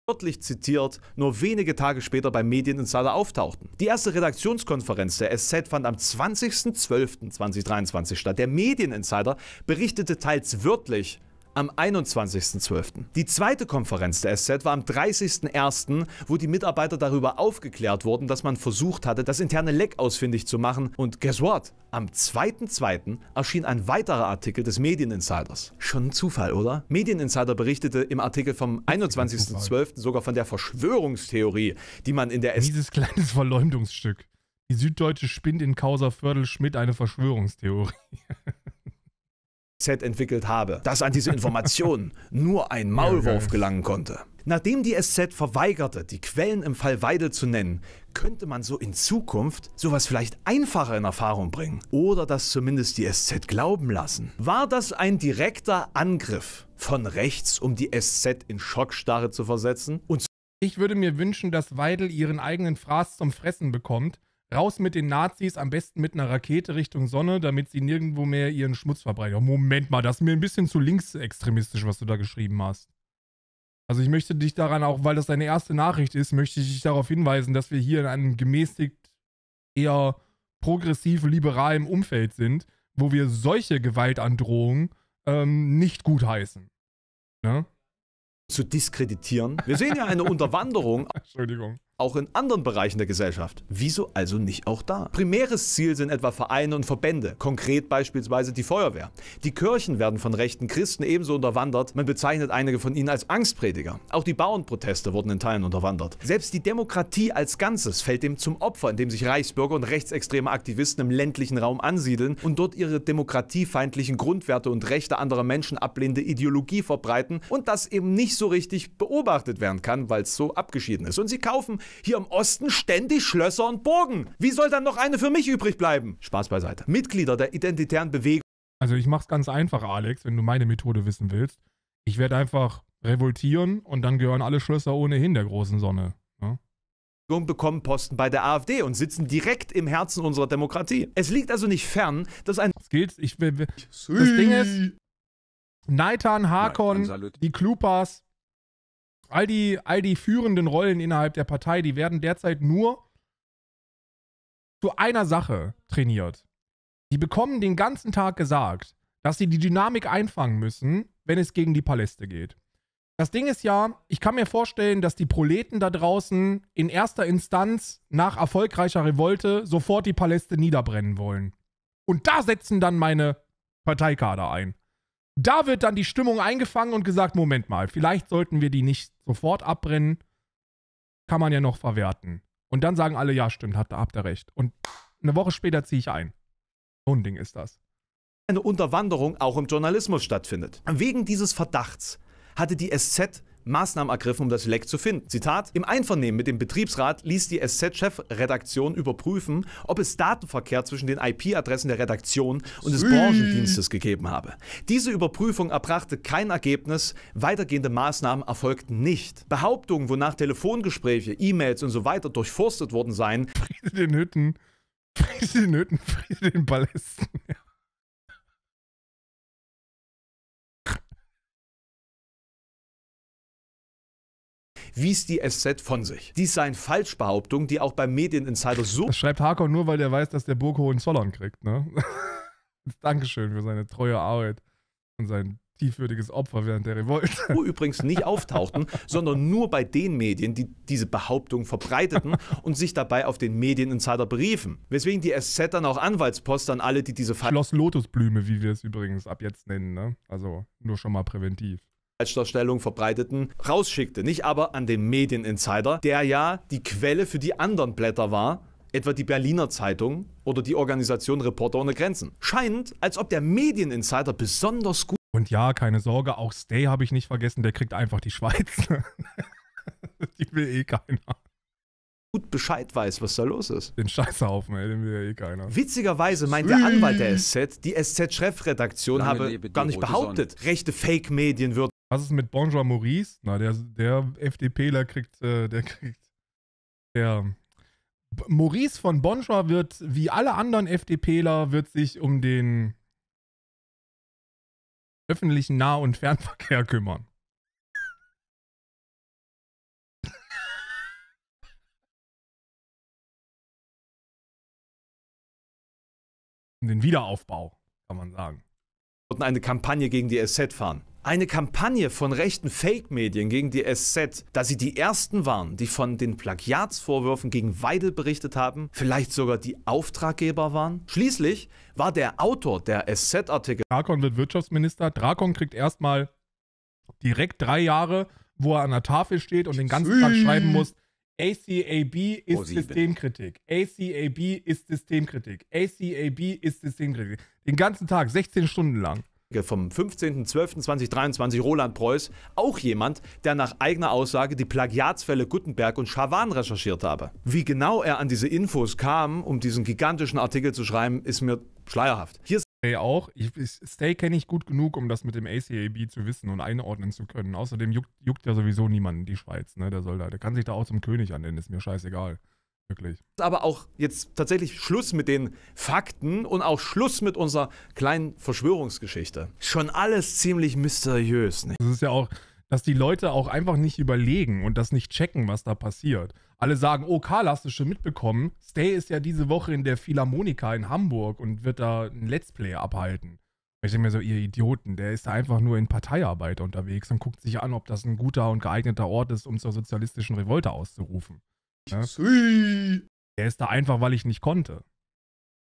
wörtlich zitiert, nur wenige Tage später beim Medieninsider auftauchten. Die erste Redaktionskonferenz der SZ fand am 20.12.2023 statt. Der Medieninsider berichtete teils wörtlich am 21.12. Die zweite Konferenz der SZ war am 30.01., wo die Mitarbeiter darüber aufgeklärt wurden, dass man versucht hatte, das interne Leck ausfindig zu machen. Und guess what? Am 2.2. erschien ein weiterer Artikel des Medieninsiders. Schon ein Zufall, oder? Medieninsider berichtete im Artikel vom 21.12. sogar von der Verschwörungstheorie, die man in der SZ... Dieses kleines Verleumdungsstück. Die Süddeutsche spinnt in Causa Vördel Schmidt eine Verschwörungstheorie. Z entwickelt habe, dass an diese Informationen nur ein Maulwurf gelangen konnte. Nachdem die SZ verweigerte, die Quellen im Fall Weidel zu nennen, könnte man so in Zukunft sowas vielleicht einfacher in Erfahrung bringen oder das zumindest die SZ glauben lassen. War das ein direkter Angriff von rechts, um die SZ in Schockstarre zu versetzen? Und ich würde mir wünschen, dass Weidel ihren eigenen Fraß zum Fressen bekommt Raus mit den Nazis, am besten mit einer Rakete Richtung Sonne, damit sie nirgendwo mehr ihren Schmutz verbreiten. Oh, Moment mal, das ist mir ein bisschen zu linksextremistisch, was du da geschrieben hast. Also ich möchte dich daran auch, weil das deine erste Nachricht ist, möchte ich dich darauf hinweisen, dass wir hier in einem gemäßigt eher progressiv liberalen Umfeld sind, wo wir solche Gewaltandrohungen ähm, nicht gutheißen. Ne? Zu diskreditieren. Wir sehen ja eine Unterwanderung. Entschuldigung auch in anderen Bereichen der Gesellschaft. Wieso also nicht auch da? Primäres Ziel sind etwa Vereine und Verbände, konkret beispielsweise die Feuerwehr. Die Kirchen werden von rechten Christen ebenso unterwandert, man bezeichnet einige von ihnen als Angstprediger. Auch die Bauernproteste wurden in Teilen unterwandert. Selbst die Demokratie als Ganzes fällt dem zum Opfer, indem sich Reichsbürger und rechtsextreme Aktivisten im ländlichen Raum ansiedeln und dort ihre demokratiefeindlichen Grundwerte und Rechte anderer Menschen ablehnende Ideologie verbreiten und das eben nicht so richtig beobachtet werden kann, weil es so abgeschieden ist. Und sie kaufen hier im Osten ständig Schlösser und Burgen. Wie soll dann noch eine für mich übrig bleiben? Spaß beiseite. Mitglieder der identitären Bewegung. Also ich mach's ganz einfach, Alex, wenn du meine Methode wissen willst. Ich werde einfach revoltieren und dann gehören alle Schlösser ohnehin der großen Sonne. Ja? Ne? bekommen Posten bei der AfD und sitzen direkt im Herzen unserer Demokratie. Es liegt also nicht fern, dass ein... Das geht, ich will... Das Ding ist, Naitan, Hakon, Nein, die Klupas, All die, all die führenden Rollen innerhalb der Partei, die werden derzeit nur zu einer Sache trainiert. Die bekommen den ganzen Tag gesagt, dass sie die Dynamik einfangen müssen, wenn es gegen die Paläste geht. Das Ding ist ja, ich kann mir vorstellen, dass die Proleten da draußen in erster Instanz nach erfolgreicher Revolte sofort die Paläste niederbrennen wollen. Und da setzen dann meine Parteikader ein. Da wird dann die Stimmung eingefangen und gesagt, Moment mal, vielleicht sollten wir die nicht sofort abbrennen. Kann man ja noch verwerten. Und dann sagen alle, ja, stimmt, habt ihr recht. Und eine Woche später ziehe ich ein. So ein Ding ist das. Eine Unterwanderung auch im Journalismus stattfindet. Wegen dieses Verdachts hatte die SZ Maßnahmen ergriffen, um das Leck zu finden. Zitat, im Einvernehmen mit dem Betriebsrat ließ die SZ-Chefredaktion überprüfen, ob es Datenverkehr zwischen den IP-Adressen der Redaktion und des Branchendienstes gegeben habe. Diese Überprüfung erbrachte kein Ergebnis, weitergehende Maßnahmen erfolgten nicht. Behauptungen, wonach Telefongespräche, E-Mails und so weiter durchforstet worden seien, Friede den Hütten, Friede den Hütten, Friede den Palästen. Ja. wies die SZ von sich. Dies seien Falschbehauptungen, die auch beim Medieninsider so... Das schreibt Harkau nur, weil der weiß, dass der Burg Hohenzollern kriegt, ne? Dankeschön für seine treue Arbeit und sein tiefwürdiges Opfer während der Revolte. Übrigens nicht auftauchten, sondern nur bei den Medien, die diese Behauptung verbreiteten und sich dabei auf den Medieninsider beriefen. Weswegen die SZ dann auch Anwaltspost an alle, die diese... Schloss Lotusblüme, wie wir es übrigens ab jetzt nennen, ne? Also nur schon mal präventiv. Falschdarstellung verbreiteten, rausschickte. Nicht aber an den Medieninsider, der ja die Quelle für die anderen Blätter war, etwa die Berliner Zeitung oder die Organisation Reporter ohne Grenzen. Scheint, als ob der Medieninsider besonders gut. Und ja, keine Sorge, auch Stay habe ich nicht vergessen, der kriegt einfach die Schweiz. die will eh keiner. Gut Bescheid weiß, was da los ist. Den Scheißhaufen, ey, den will ja eh keiner. Witzigerweise meint der Anwalt der SZ, die SZ-Chefredaktion habe gar nicht behauptet, rechte Fake-Medien würden was ist mit Bonjour Maurice? Na, der, der FDPler kriegt, äh, der kriegt, der Maurice von Bonjour wird, wie alle anderen FDPler, wird sich um den öffentlichen Nah- und Fernverkehr kümmern. Den Wiederaufbau, kann man sagen. Wir Wollten eine Kampagne gegen die SZ fahren. Eine Kampagne von rechten Fake-Medien gegen die SZ, da sie die ersten waren, die von den Plagiatsvorwürfen gegen Weidel berichtet haben, vielleicht sogar die Auftraggeber waren. Schließlich war der Autor der SZ-Artikel. Drakon wird Wirtschaftsminister. Drakon kriegt erstmal direkt drei Jahre, wo er an der Tafel steht und den ganzen Tag schreiben muss. ACAB ist oh, Systemkritik. ACAB ist Systemkritik. ACAB ist Systemkritik. Den ganzen Tag, 16 Stunden lang vom 15.12.2023 Roland Preuß, auch jemand, der nach eigener Aussage die Plagiatsfälle Gutenberg und Schawan recherchiert habe. Wie genau er an diese Infos kam, um diesen gigantischen Artikel zu schreiben, ist mir schleierhaft. Hier Stay auch. Ich, ich, Stay kenne ich gut genug, um das mit dem ACAB zu wissen und einordnen zu können. Außerdem juckt, juckt ja sowieso niemanden die Schweiz, ne? Der soll da, der kann sich da auch zum König annehmen, ist mir scheißegal. Wirklich. Aber auch jetzt tatsächlich Schluss mit den Fakten und auch Schluss mit unserer kleinen Verschwörungsgeschichte. Schon alles ziemlich mysteriös. Nicht? Das ist ja auch, dass die Leute auch einfach nicht überlegen und das nicht checken, was da passiert. Alle sagen, oh, Karl, hast du schon mitbekommen? Stay ist ja diese Woche in der Philharmonika in Hamburg und wird da ein Let's Play abhalten. Ich denke mir so, ihr Idioten, der ist da einfach nur in Parteiarbeit unterwegs und guckt sich an, ob das ein guter und geeigneter Ort ist, um zur sozialistischen Revolte auszurufen. Ja? Der ist da einfach, weil ich nicht konnte.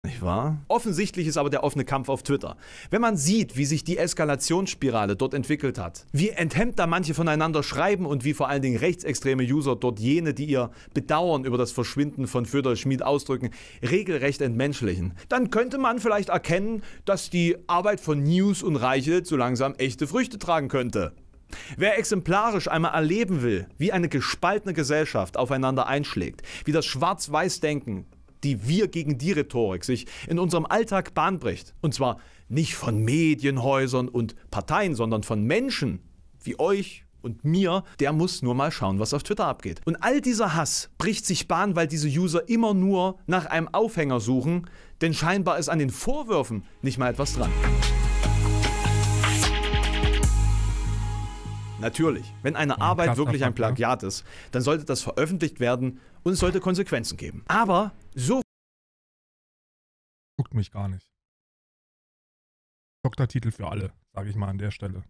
Nicht wahr? Offensichtlich ist aber der offene Kampf auf Twitter. Wenn man sieht, wie sich die Eskalationsspirale dort entwickelt hat, wie enthemmt da manche voneinander schreiben und wie vor allen Dingen rechtsextreme User dort jene, die ihr Bedauern über das Verschwinden von Föder Schmid ausdrücken, regelrecht entmenschlichen, dann könnte man vielleicht erkennen, dass die Arbeit von News und Reichelt so langsam echte Früchte tragen könnte. Wer exemplarisch einmal erleben will, wie eine gespaltene Gesellschaft aufeinander einschlägt, wie das Schwarz-Weiß-Denken, die Wir gegen die Rhetorik sich in unserem Alltag bahnbricht, und zwar nicht von Medienhäusern und Parteien, sondern von Menschen wie euch und mir, der muss nur mal schauen, was auf Twitter abgeht. Und all dieser Hass bricht sich Bahn, weil diese User immer nur nach einem Aufhänger suchen, denn scheinbar ist an den Vorwürfen nicht mal etwas dran. Natürlich, wenn eine Arbeit wirklich ein Plagiat ist, dann sollte das veröffentlicht werden und es sollte Konsequenzen geben. Aber so. Guckt mich gar nicht. Doktortitel für alle, sage ich mal an der Stelle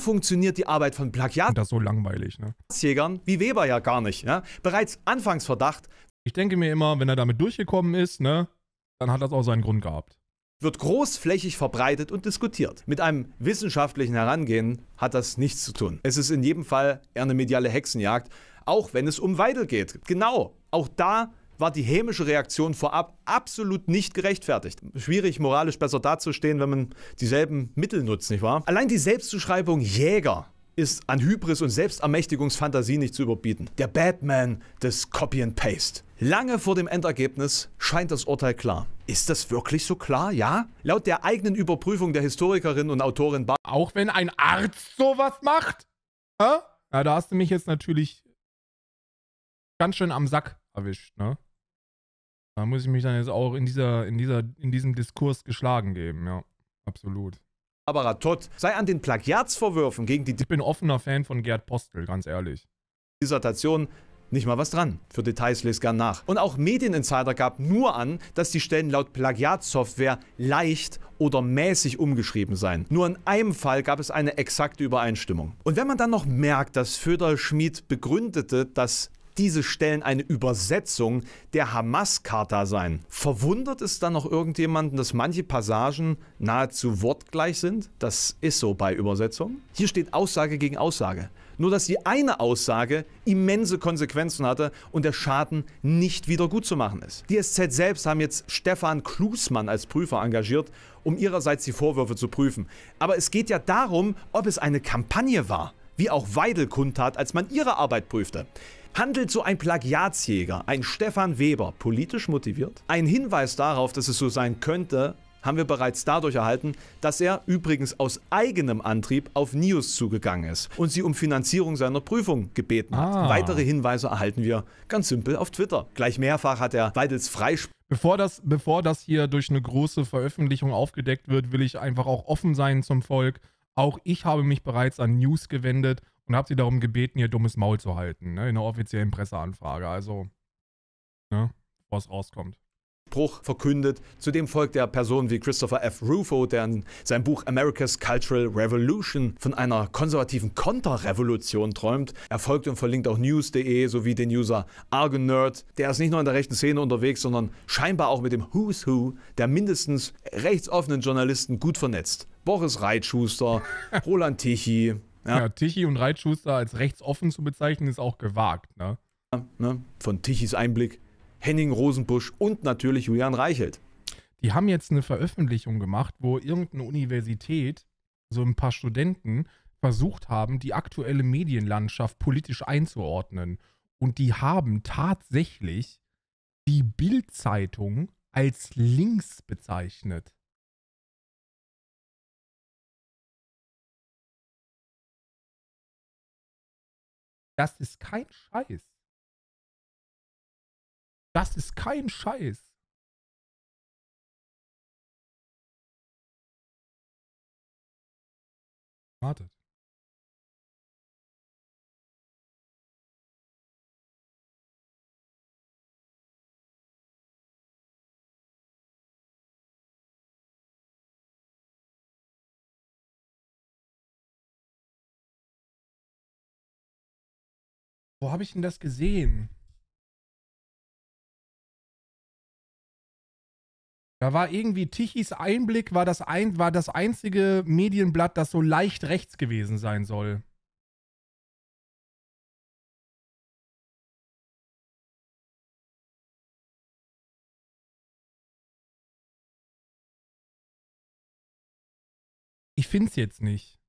funktioniert die Arbeit von Plagiat. Das ist so langweilig, ne? Jägern wie Weber ja gar nicht, ne? Bereits Anfangsverdacht. Ich denke mir immer, wenn er damit durchgekommen ist, ne, dann hat das auch seinen Grund gehabt wird großflächig verbreitet und diskutiert. Mit einem wissenschaftlichen Herangehen hat das nichts zu tun. Es ist in jedem Fall eher eine mediale Hexenjagd, auch wenn es um Weidel geht. Genau, auch da war die hämische Reaktion vorab absolut nicht gerechtfertigt. Schwierig moralisch besser dazustehen, wenn man dieselben Mittel nutzt, nicht wahr? Allein die Selbstzuschreibung Jäger ist an Hybris und Selbstermächtigungsfantasie nicht zu überbieten. Der Batman des Copy and Paste. Lange vor dem Endergebnis scheint das Urteil klar. Ist das wirklich so klar? Ja? Laut der eigenen Überprüfung der Historikerin und Autorin Bar Auch wenn ein Arzt sowas macht? Hä? Ja, da hast du mich jetzt natürlich ganz schön am Sack erwischt, ne? Da muss ich mich dann jetzt auch in dieser, in dieser, in diesem Diskurs geschlagen geben, ja. Absolut. Barbara Todd sei an den Plagiatsvorwürfen gegen die... Ich bin offener Fan von Gerd Postel, ganz ehrlich. Dissertation nicht mal was dran. Für Details lest gern nach. Und auch Medieninsider gab nur an, dass die Stellen laut Plagiatsoftware leicht oder mäßig umgeschrieben seien. Nur in einem Fall gab es eine exakte Übereinstimmung. Und wenn man dann noch merkt, dass Föder Schmid begründete, dass diese stellen eine Übersetzung der Hamas-Charta sein. Verwundert es dann noch irgendjemanden, dass manche Passagen nahezu wortgleich sind? Das ist so bei Übersetzungen. Hier steht Aussage gegen Aussage. Nur dass die eine Aussage immense Konsequenzen hatte und der Schaden nicht wieder gut zu machen ist. Die SZ selbst haben jetzt Stefan Klusmann als Prüfer engagiert, um ihrerseits die Vorwürfe zu prüfen. Aber es geht ja darum, ob es eine Kampagne war wie auch Weidel kundtat, als man ihre Arbeit prüfte. Handelt so ein Plagiatsjäger, ein Stefan Weber, politisch motiviert? Ein Hinweis darauf, dass es so sein könnte, haben wir bereits dadurch erhalten, dass er übrigens aus eigenem Antrieb auf Nius zugegangen ist und sie um Finanzierung seiner Prüfung gebeten hat. Ah. Weitere Hinweise erhalten wir ganz simpel auf Twitter. Gleich mehrfach hat er Weidels Freispruch. Bevor das, bevor das hier durch eine große Veröffentlichung aufgedeckt wird, will ich einfach auch offen sein zum Volk auch ich habe mich bereits an News gewendet und habe sie darum gebeten, ihr dummes Maul zu halten, ne, in einer offiziellen Presseanfrage. Also, ne, was rauskommt. Spruch verkündet. Zudem folgt der Person wie Christopher F. Rufo, der in seinem Buch America's Cultural Revolution von einer konservativen Konterrevolution träumt. Er folgt und verlinkt auch news.de sowie den User Argonerd. Der ist nicht nur in der rechten Szene unterwegs, sondern scheinbar auch mit dem Who's Who der mindestens rechtsoffenen Journalisten gut vernetzt. Boris Reitschuster, Roland Tichy. Ja. ja, Tichy und Reitschuster als rechtsoffen zu bezeichnen, ist auch gewagt, ne? Ja, ne? Von Tichys Einblick, Henning Rosenbusch und natürlich Julian Reichelt. Die haben jetzt eine Veröffentlichung gemacht, wo irgendeine Universität, so ein paar Studenten, versucht haben, die aktuelle Medienlandschaft politisch einzuordnen. Und die haben tatsächlich die Bild-Zeitung als links bezeichnet. Das ist kein Scheiß. Das ist kein Scheiß. Wartet. Wo habe ich denn das gesehen? Da war irgendwie Tichys Einblick, war das, ein, war das einzige Medienblatt, das so leicht rechts gewesen sein soll. Ich finde es jetzt nicht.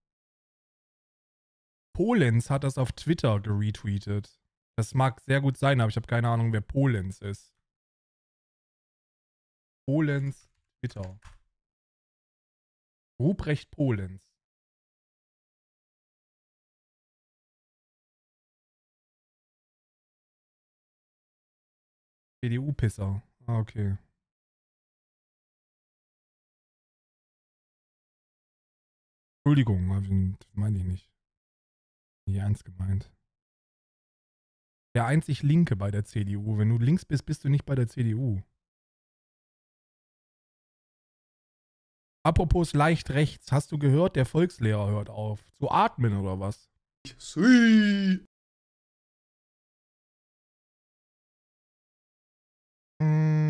Polens hat das auf Twitter geretweetet. Das mag sehr gut sein, aber ich habe keine Ahnung, wer Polens ist. Polens Twitter. Ruprecht Polens. CDU-Pisser. Ah, okay. Entschuldigung, also, meine ich nicht. Nie ernst gemeint. Der einzig Linke bei der CDU. Wenn du links bist, bist du nicht bei der CDU. Apropos leicht rechts, hast du gehört, der Volkslehrer hört auf. Zu atmen oder was? Ich Sie. Mm.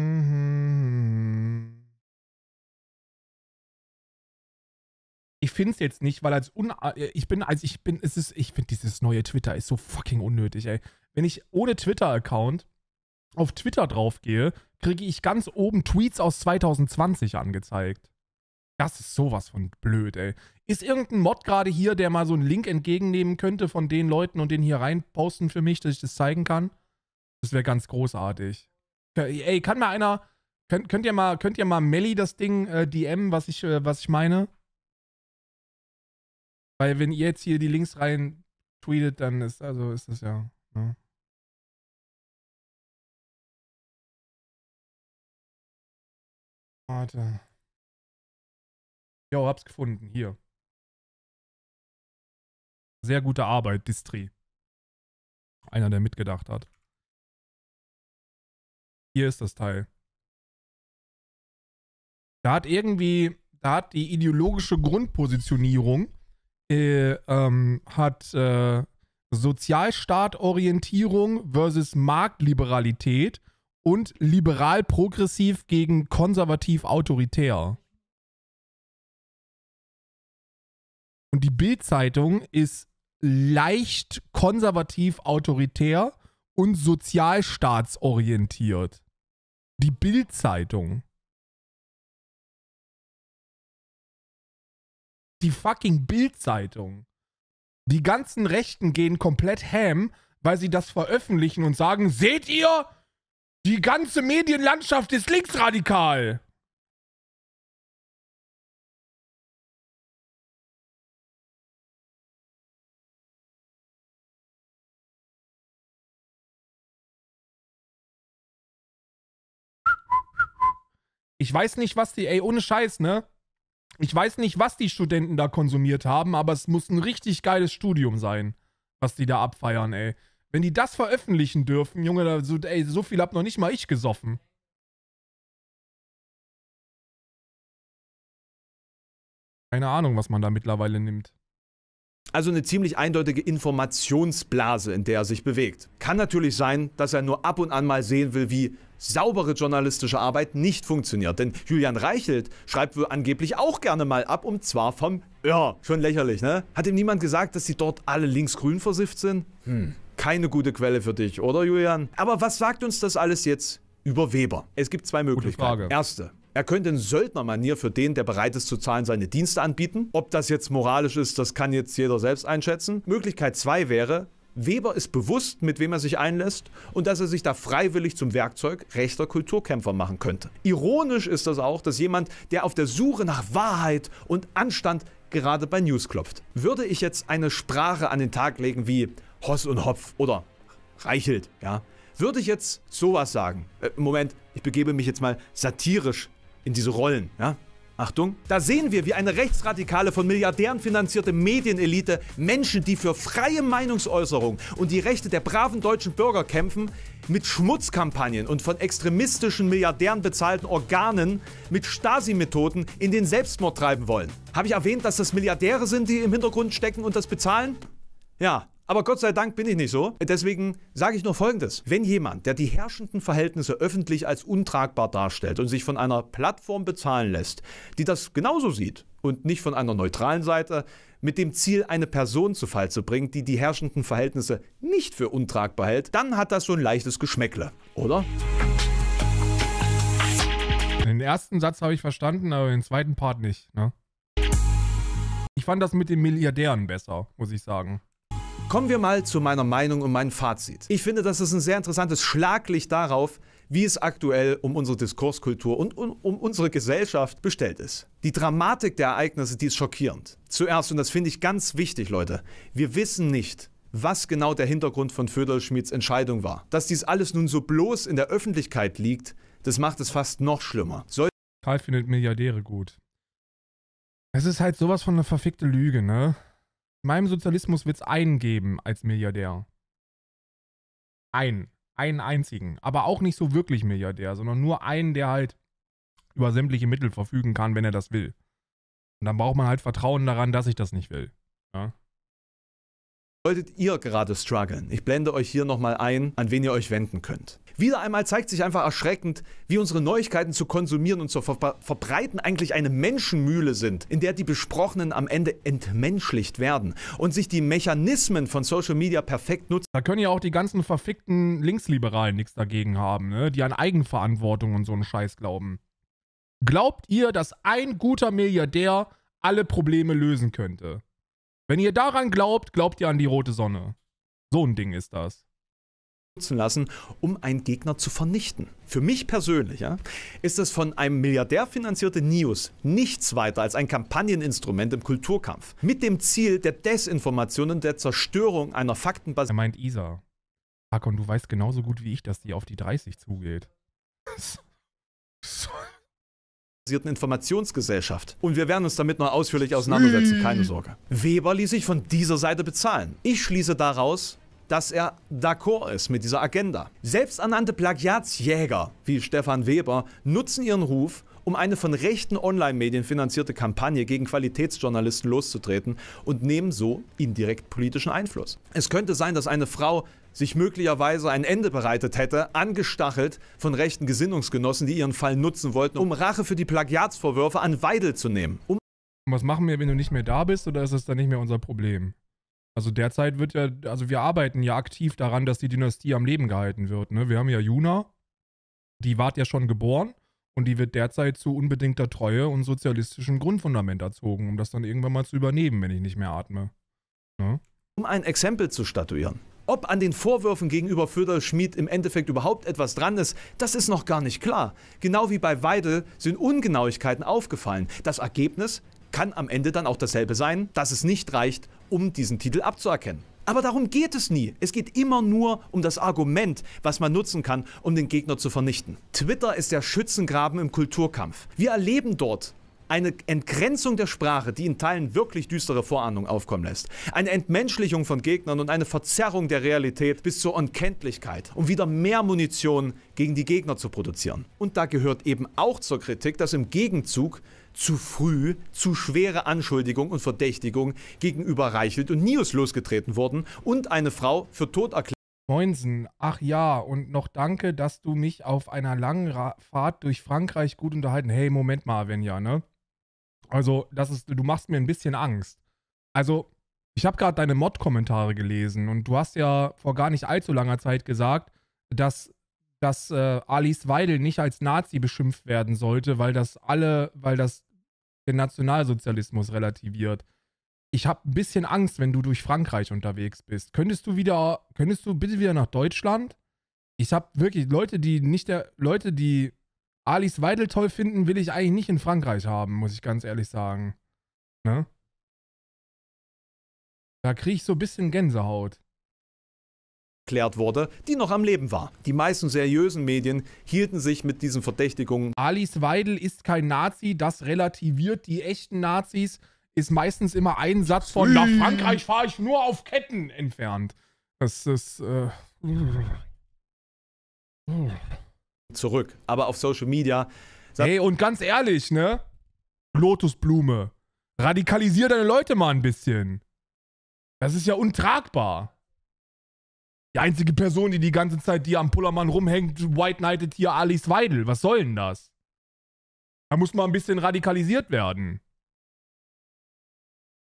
finde es jetzt nicht, weil als un äh, ich bin, als ich bin, es ist, ich finde dieses neue Twitter ist so fucking unnötig, ey. Wenn ich ohne Twitter-Account auf Twitter draufgehe, kriege ich ganz oben Tweets aus 2020 angezeigt. Das ist sowas von blöd, ey. Ist irgendein Mod gerade hier, der mal so einen Link entgegennehmen könnte von den Leuten und den hier reinposten für mich, dass ich das zeigen kann? Das wäre ganz großartig. Ey, kann mal einer, könnt, könnt, ihr mal, könnt ihr mal Melli das Ding äh, DM, was ich, äh, was ich meine? Weil wenn ihr jetzt hier die Links rein tweetet, dann ist also ist das ja. ja. Ne? Warte. Jo, hab's gefunden. Hier. Sehr gute Arbeit, Distri. Einer, der mitgedacht hat. Hier ist das Teil. Da hat irgendwie, da hat die ideologische Grundpositionierung äh, ähm, hat äh, Sozialstaatorientierung versus Marktliberalität und liberal-progressiv gegen konservativ-autoritär. Und die Bild-Zeitung ist leicht konservativ-autoritär und sozialstaatsorientiert. Die Bild-Zeitung. die fucking Bild-Zeitung. Die ganzen Rechten gehen komplett ham, weil sie das veröffentlichen und sagen, seht ihr, die ganze Medienlandschaft ist linksradikal. Ich weiß nicht, was die, ey, ohne Scheiß, ne? Ich weiß nicht, was die Studenten da konsumiert haben, aber es muss ein richtig geiles Studium sein, was die da abfeiern, ey. Wenn die das veröffentlichen dürfen, Junge, so, ey, so viel hab noch nicht mal ich gesoffen. Keine Ahnung, was man da mittlerweile nimmt. Also eine ziemlich eindeutige Informationsblase, in der er sich bewegt. Kann natürlich sein, dass er nur ab und an mal sehen will, wie saubere journalistische Arbeit nicht funktioniert. Denn Julian Reichelt schreibt wohl angeblich auch gerne mal ab und zwar vom Ja, schon lächerlich, ne? Hat ihm niemand gesagt, dass sie dort alle linksgrün versifft sind? Hm, keine gute Quelle für dich, oder Julian? Aber was sagt uns das alles jetzt über Weber? Es gibt zwei Möglichkeiten. Erste, er könnte in Söldnermanier für den, der bereit ist zu zahlen, seine Dienste anbieten. Ob das jetzt moralisch ist, das kann jetzt jeder selbst einschätzen. Möglichkeit 2 wäre, Weber ist bewusst, mit wem er sich einlässt und dass er sich da freiwillig zum Werkzeug rechter Kulturkämpfer machen könnte. Ironisch ist das auch, dass jemand, der auf der Suche nach Wahrheit und Anstand gerade bei News klopft. Würde ich jetzt eine Sprache an den Tag legen wie Hoss und Hopf oder Reichelt, ja, würde ich jetzt sowas sagen. Äh, Moment, ich begebe mich jetzt mal satirisch in diese Rollen, ja? Achtung, da sehen wir, wie eine rechtsradikale, von Milliardären finanzierte Medienelite Menschen, die für freie Meinungsäußerung und die Rechte der braven deutschen Bürger kämpfen, mit Schmutzkampagnen und von extremistischen Milliardären bezahlten Organen mit Stasi-Methoden in den Selbstmord treiben wollen. Habe ich erwähnt, dass das Milliardäre sind, die im Hintergrund stecken und das bezahlen? Ja, aber Gott sei Dank bin ich nicht so. Deswegen sage ich nur Folgendes. Wenn jemand, der die herrschenden Verhältnisse öffentlich als untragbar darstellt und sich von einer Plattform bezahlen lässt, die das genauso sieht und nicht von einer neutralen Seite, mit dem Ziel, eine Person zu Fall zu bringen, die die herrschenden Verhältnisse nicht für untragbar hält, dann hat das so ein leichtes Geschmäckle, oder? Den ersten Satz habe ich verstanden, aber den zweiten Part nicht. Ne? Ich fand das mit den Milliardären besser, muss ich sagen. Kommen wir mal zu meiner Meinung und meinem Fazit. Ich finde, das ist ein sehr interessantes Schlaglicht darauf, wie es aktuell um unsere Diskurskultur und um, um unsere Gesellschaft bestellt ist. Die Dramatik der Ereignisse, die ist schockierend. Zuerst, und das finde ich ganz wichtig, Leute, wir wissen nicht, was genau der Hintergrund von Föderl Schmieds Entscheidung war. Dass dies alles nun so bloß in der Öffentlichkeit liegt, das macht es fast noch schlimmer. Soll Karl findet Milliardäre gut. Es ist halt sowas von einer verfickte Lüge, ne? In meinem Sozialismus wird es einen geben als Milliardär. Einen. Einen einzigen. Aber auch nicht so wirklich Milliardär, sondern nur einen, der halt über sämtliche Mittel verfügen kann, wenn er das will. Und dann braucht man halt Vertrauen daran, dass ich das nicht will. Ja? Solltet ihr gerade strugglen, ich blende euch hier nochmal ein, an wen ihr euch wenden könnt. Wieder einmal zeigt sich einfach erschreckend, wie unsere Neuigkeiten zu konsumieren und zu ver verbreiten eigentlich eine Menschenmühle sind, in der die Besprochenen am Ende entmenschlicht werden und sich die Mechanismen von Social Media perfekt nutzen. Da können ja auch die ganzen verfickten Linksliberalen nichts dagegen haben, ne? die an Eigenverantwortung und so einen Scheiß glauben. Glaubt ihr, dass ein guter Milliardär alle Probleme lösen könnte? Wenn ihr daran glaubt, glaubt ihr an die rote Sonne. So ein Ding ist das nutzen lassen, um einen Gegner zu vernichten. Für mich persönlich ja, ist das von einem Milliardär finanzierte News nichts weiter als ein Kampagneninstrument im Kulturkampf. Mit dem Ziel der Desinformation und der Zerstörung einer Faktenbasis. Er meint Isa. Hakon, du weißt genauso gut wie ich, dass die auf die 30 zugeht. Informationsgesellschaft. Und wir werden uns damit noch ausführlich auseinandersetzen, hm. keine Sorge. Weber ließ sich von dieser Seite bezahlen. Ich schließe daraus, dass er d'accord ist mit dieser Agenda. Selbsternannte Plagiatsjäger wie Stefan Weber nutzen ihren Ruf, um eine von rechten Online-Medien finanzierte Kampagne gegen Qualitätsjournalisten loszutreten und nehmen so indirekt politischen Einfluss. Es könnte sein, dass eine Frau sich möglicherweise ein Ende bereitet hätte, angestachelt von rechten Gesinnungsgenossen, die ihren Fall nutzen wollten, um Rache für die Plagiatsvorwürfe an Weidel zu nehmen. Um was machen wir, wenn du nicht mehr da bist, oder ist das dann nicht mehr unser Problem? Also derzeit wird ja, also wir arbeiten ja aktiv daran, dass die Dynastie am Leben gehalten wird. Ne? Wir haben ja Juna, die ward ja schon geboren. Und die wird derzeit zu unbedingter Treue und sozialistischem Grundfundament erzogen, um das dann irgendwann mal zu übernehmen, wenn ich nicht mehr atme. Ne? Um ein Exempel zu statuieren. Ob an den Vorwürfen gegenüber Föderl Schmid im Endeffekt überhaupt etwas dran ist, das ist noch gar nicht klar. Genau wie bei Weidel sind Ungenauigkeiten aufgefallen. Das Ergebnis kann am Ende dann auch dasselbe sein, dass es nicht reicht, um diesen Titel abzuerkennen. Aber darum geht es nie. Es geht immer nur um das Argument, was man nutzen kann, um den Gegner zu vernichten. Twitter ist der Schützengraben im Kulturkampf. Wir erleben dort eine Entgrenzung der Sprache, die in Teilen wirklich düstere Vorahnungen aufkommen lässt. Eine Entmenschlichung von Gegnern und eine Verzerrung der Realität bis zur Unkenntlichkeit, um wieder mehr Munition gegen die Gegner zu produzieren. Und da gehört eben auch zur Kritik, dass im Gegenzug zu früh zu schwere Anschuldigung und Verdächtigung gegenüber Reichelt und Nius losgetreten wurden und eine Frau für tot erklärt. Moinsen, ach ja, und noch danke, dass du mich auf einer langen Ra Fahrt durch Frankreich gut unterhalten. Hey, Moment mal, Avenja, ne? Also, das ist, du machst mir ein bisschen Angst. Also, ich habe gerade deine Mod-Kommentare gelesen und du hast ja vor gar nicht allzu langer Zeit gesagt, dass dass äh, Alice Weidel nicht als Nazi beschimpft werden sollte, weil das alle, weil das den Nationalsozialismus relativiert. Ich habe ein bisschen Angst, wenn du durch Frankreich unterwegs bist. Könntest du wieder, könntest du bitte wieder nach Deutschland? Ich habe wirklich Leute, die nicht der, Leute, die Alice Weidel toll finden, will ich eigentlich nicht in Frankreich haben, muss ich ganz ehrlich sagen. Ne? Da kriege ich so ein bisschen Gänsehaut aufgeklärt wurde, die noch am Leben war. Die meisten seriösen Medien hielten sich mit diesen Verdächtigungen. Alice Weidel ist kein Nazi, das relativiert die echten Nazis, ist meistens immer ein Satz von Nach Frankreich fahre ich nur auf Ketten entfernt. Das ist... Äh zurück, aber auf Social Media. Hey, und ganz ehrlich, ne? Lotusblume. Radikalisier deine Leute mal ein bisschen. Das ist ja untragbar. Die einzige Person, die die ganze Zeit die am Pullermann rumhängt, White Knightet hier Alice Weidel. Was soll denn das? Da muss man ein bisschen radikalisiert werden.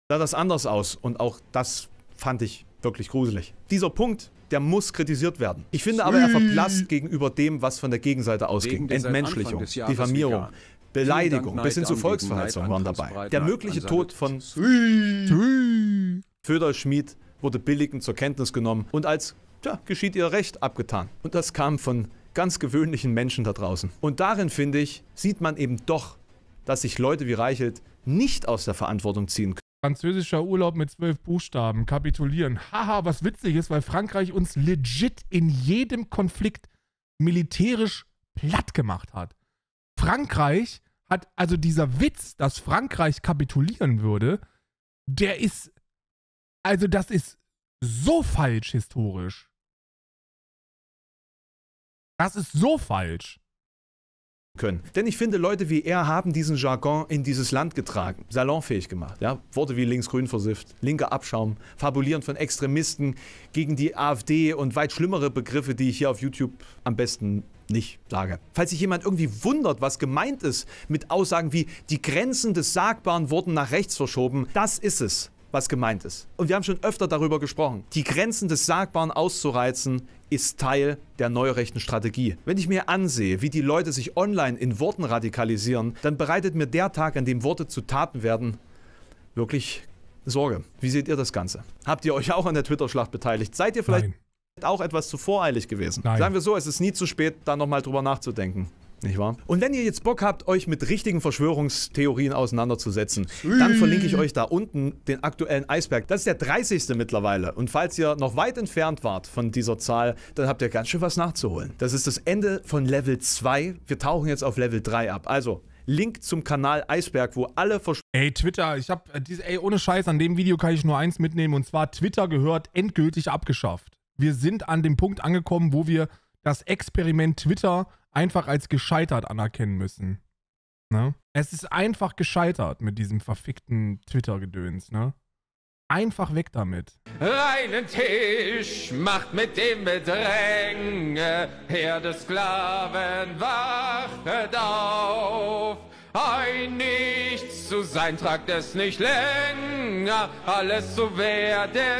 Sah das anders aus und auch das fand ich wirklich gruselig. Dieser Punkt, der muss kritisiert werden. Ich finde aber, er verblasst gegenüber dem, was von der Gegenseite ausging. Entmenschlichung, Diffamierung, Beleidigung bis hin zu Volksverhetzung waren dabei. Der mögliche Tod von Föder Schmid wurde billigend zur Kenntnis genommen und als tja, geschieht ihr Recht abgetan. Und das kam von ganz gewöhnlichen Menschen da draußen. Und darin, finde ich, sieht man eben doch, dass sich Leute wie Reichelt nicht aus der Verantwortung ziehen können. Französischer Urlaub mit zwölf Buchstaben, kapitulieren. Haha, was witzig ist, weil Frankreich uns legit in jedem Konflikt militärisch platt gemacht hat. Frankreich hat, also dieser Witz, dass Frankreich kapitulieren würde, der ist, also das ist so falsch historisch. Das ist so falsch können. Denn ich finde, Leute wie er haben diesen Jargon in dieses Land getragen, salonfähig gemacht. Ja? Worte wie linksgrün versifft, linker Abschaum, Fabulieren von Extremisten gegen die AfD und weit schlimmere Begriffe, die ich hier auf YouTube am besten nicht sage. Falls sich jemand irgendwie wundert, was gemeint ist mit Aussagen wie die Grenzen des Sagbaren wurden nach rechts verschoben, das ist es was gemeint ist. Und wir haben schon öfter darüber gesprochen. Die Grenzen des Sagbaren auszureizen, ist Teil der neurechten Strategie. Wenn ich mir ansehe, wie die Leute sich online in Worten radikalisieren, dann bereitet mir der Tag, an dem Worte zu Taten werden, wirklich Sorge. Wie seht ihr das Ganze? Habt ihr euch auch an der Twitter-Schlacht beteiligt? Seid ihr vielleicht Nein. auch etwas zu voreilig gewesen? Nein. Sagen wir so, es ist nie zu spät, da nochmal drüber nachzudenken. Nicht wahr? Und wenn ihr jetzt Bock habt, euch mit richtigen Verschwörungstheorien auseinanderzusetzen, Sweet. dann verlinke ich euch da unten den aktuellen Eisberg. Das ist der 30. mittlerweile. Und falls ihr noch weit entfernt wart von dieser Zahl, dann habt ihr ganz schön was nachzuholen. Das ist das Ende von Level 2. Wir tauchen jetzt auf Level 3 ab. Also, Link zum Kanal Eisberg, wo alle Versch Ey, Twitter, ich hab, äh, diese, ey, ohne Scheiß, an dem Video kann ich nur eins mitnehmen und zwar Twitter gehört endgültig abgeschafft. Wir sind an dem Punkt angekommen, wo wir das Experiment Twitter einfach als gescheitert anerkennen müssen. Ne? Es ist einfach gescheitert mit diesem verfickten Twitter-Gedöns, ne? Einfach weg damit. Reinen Tisch macht mit dem Bedränge, Herr des Sklaven, wachet auf. Ein Nichts zu sein, tragt es nicht länger, alles zu werden.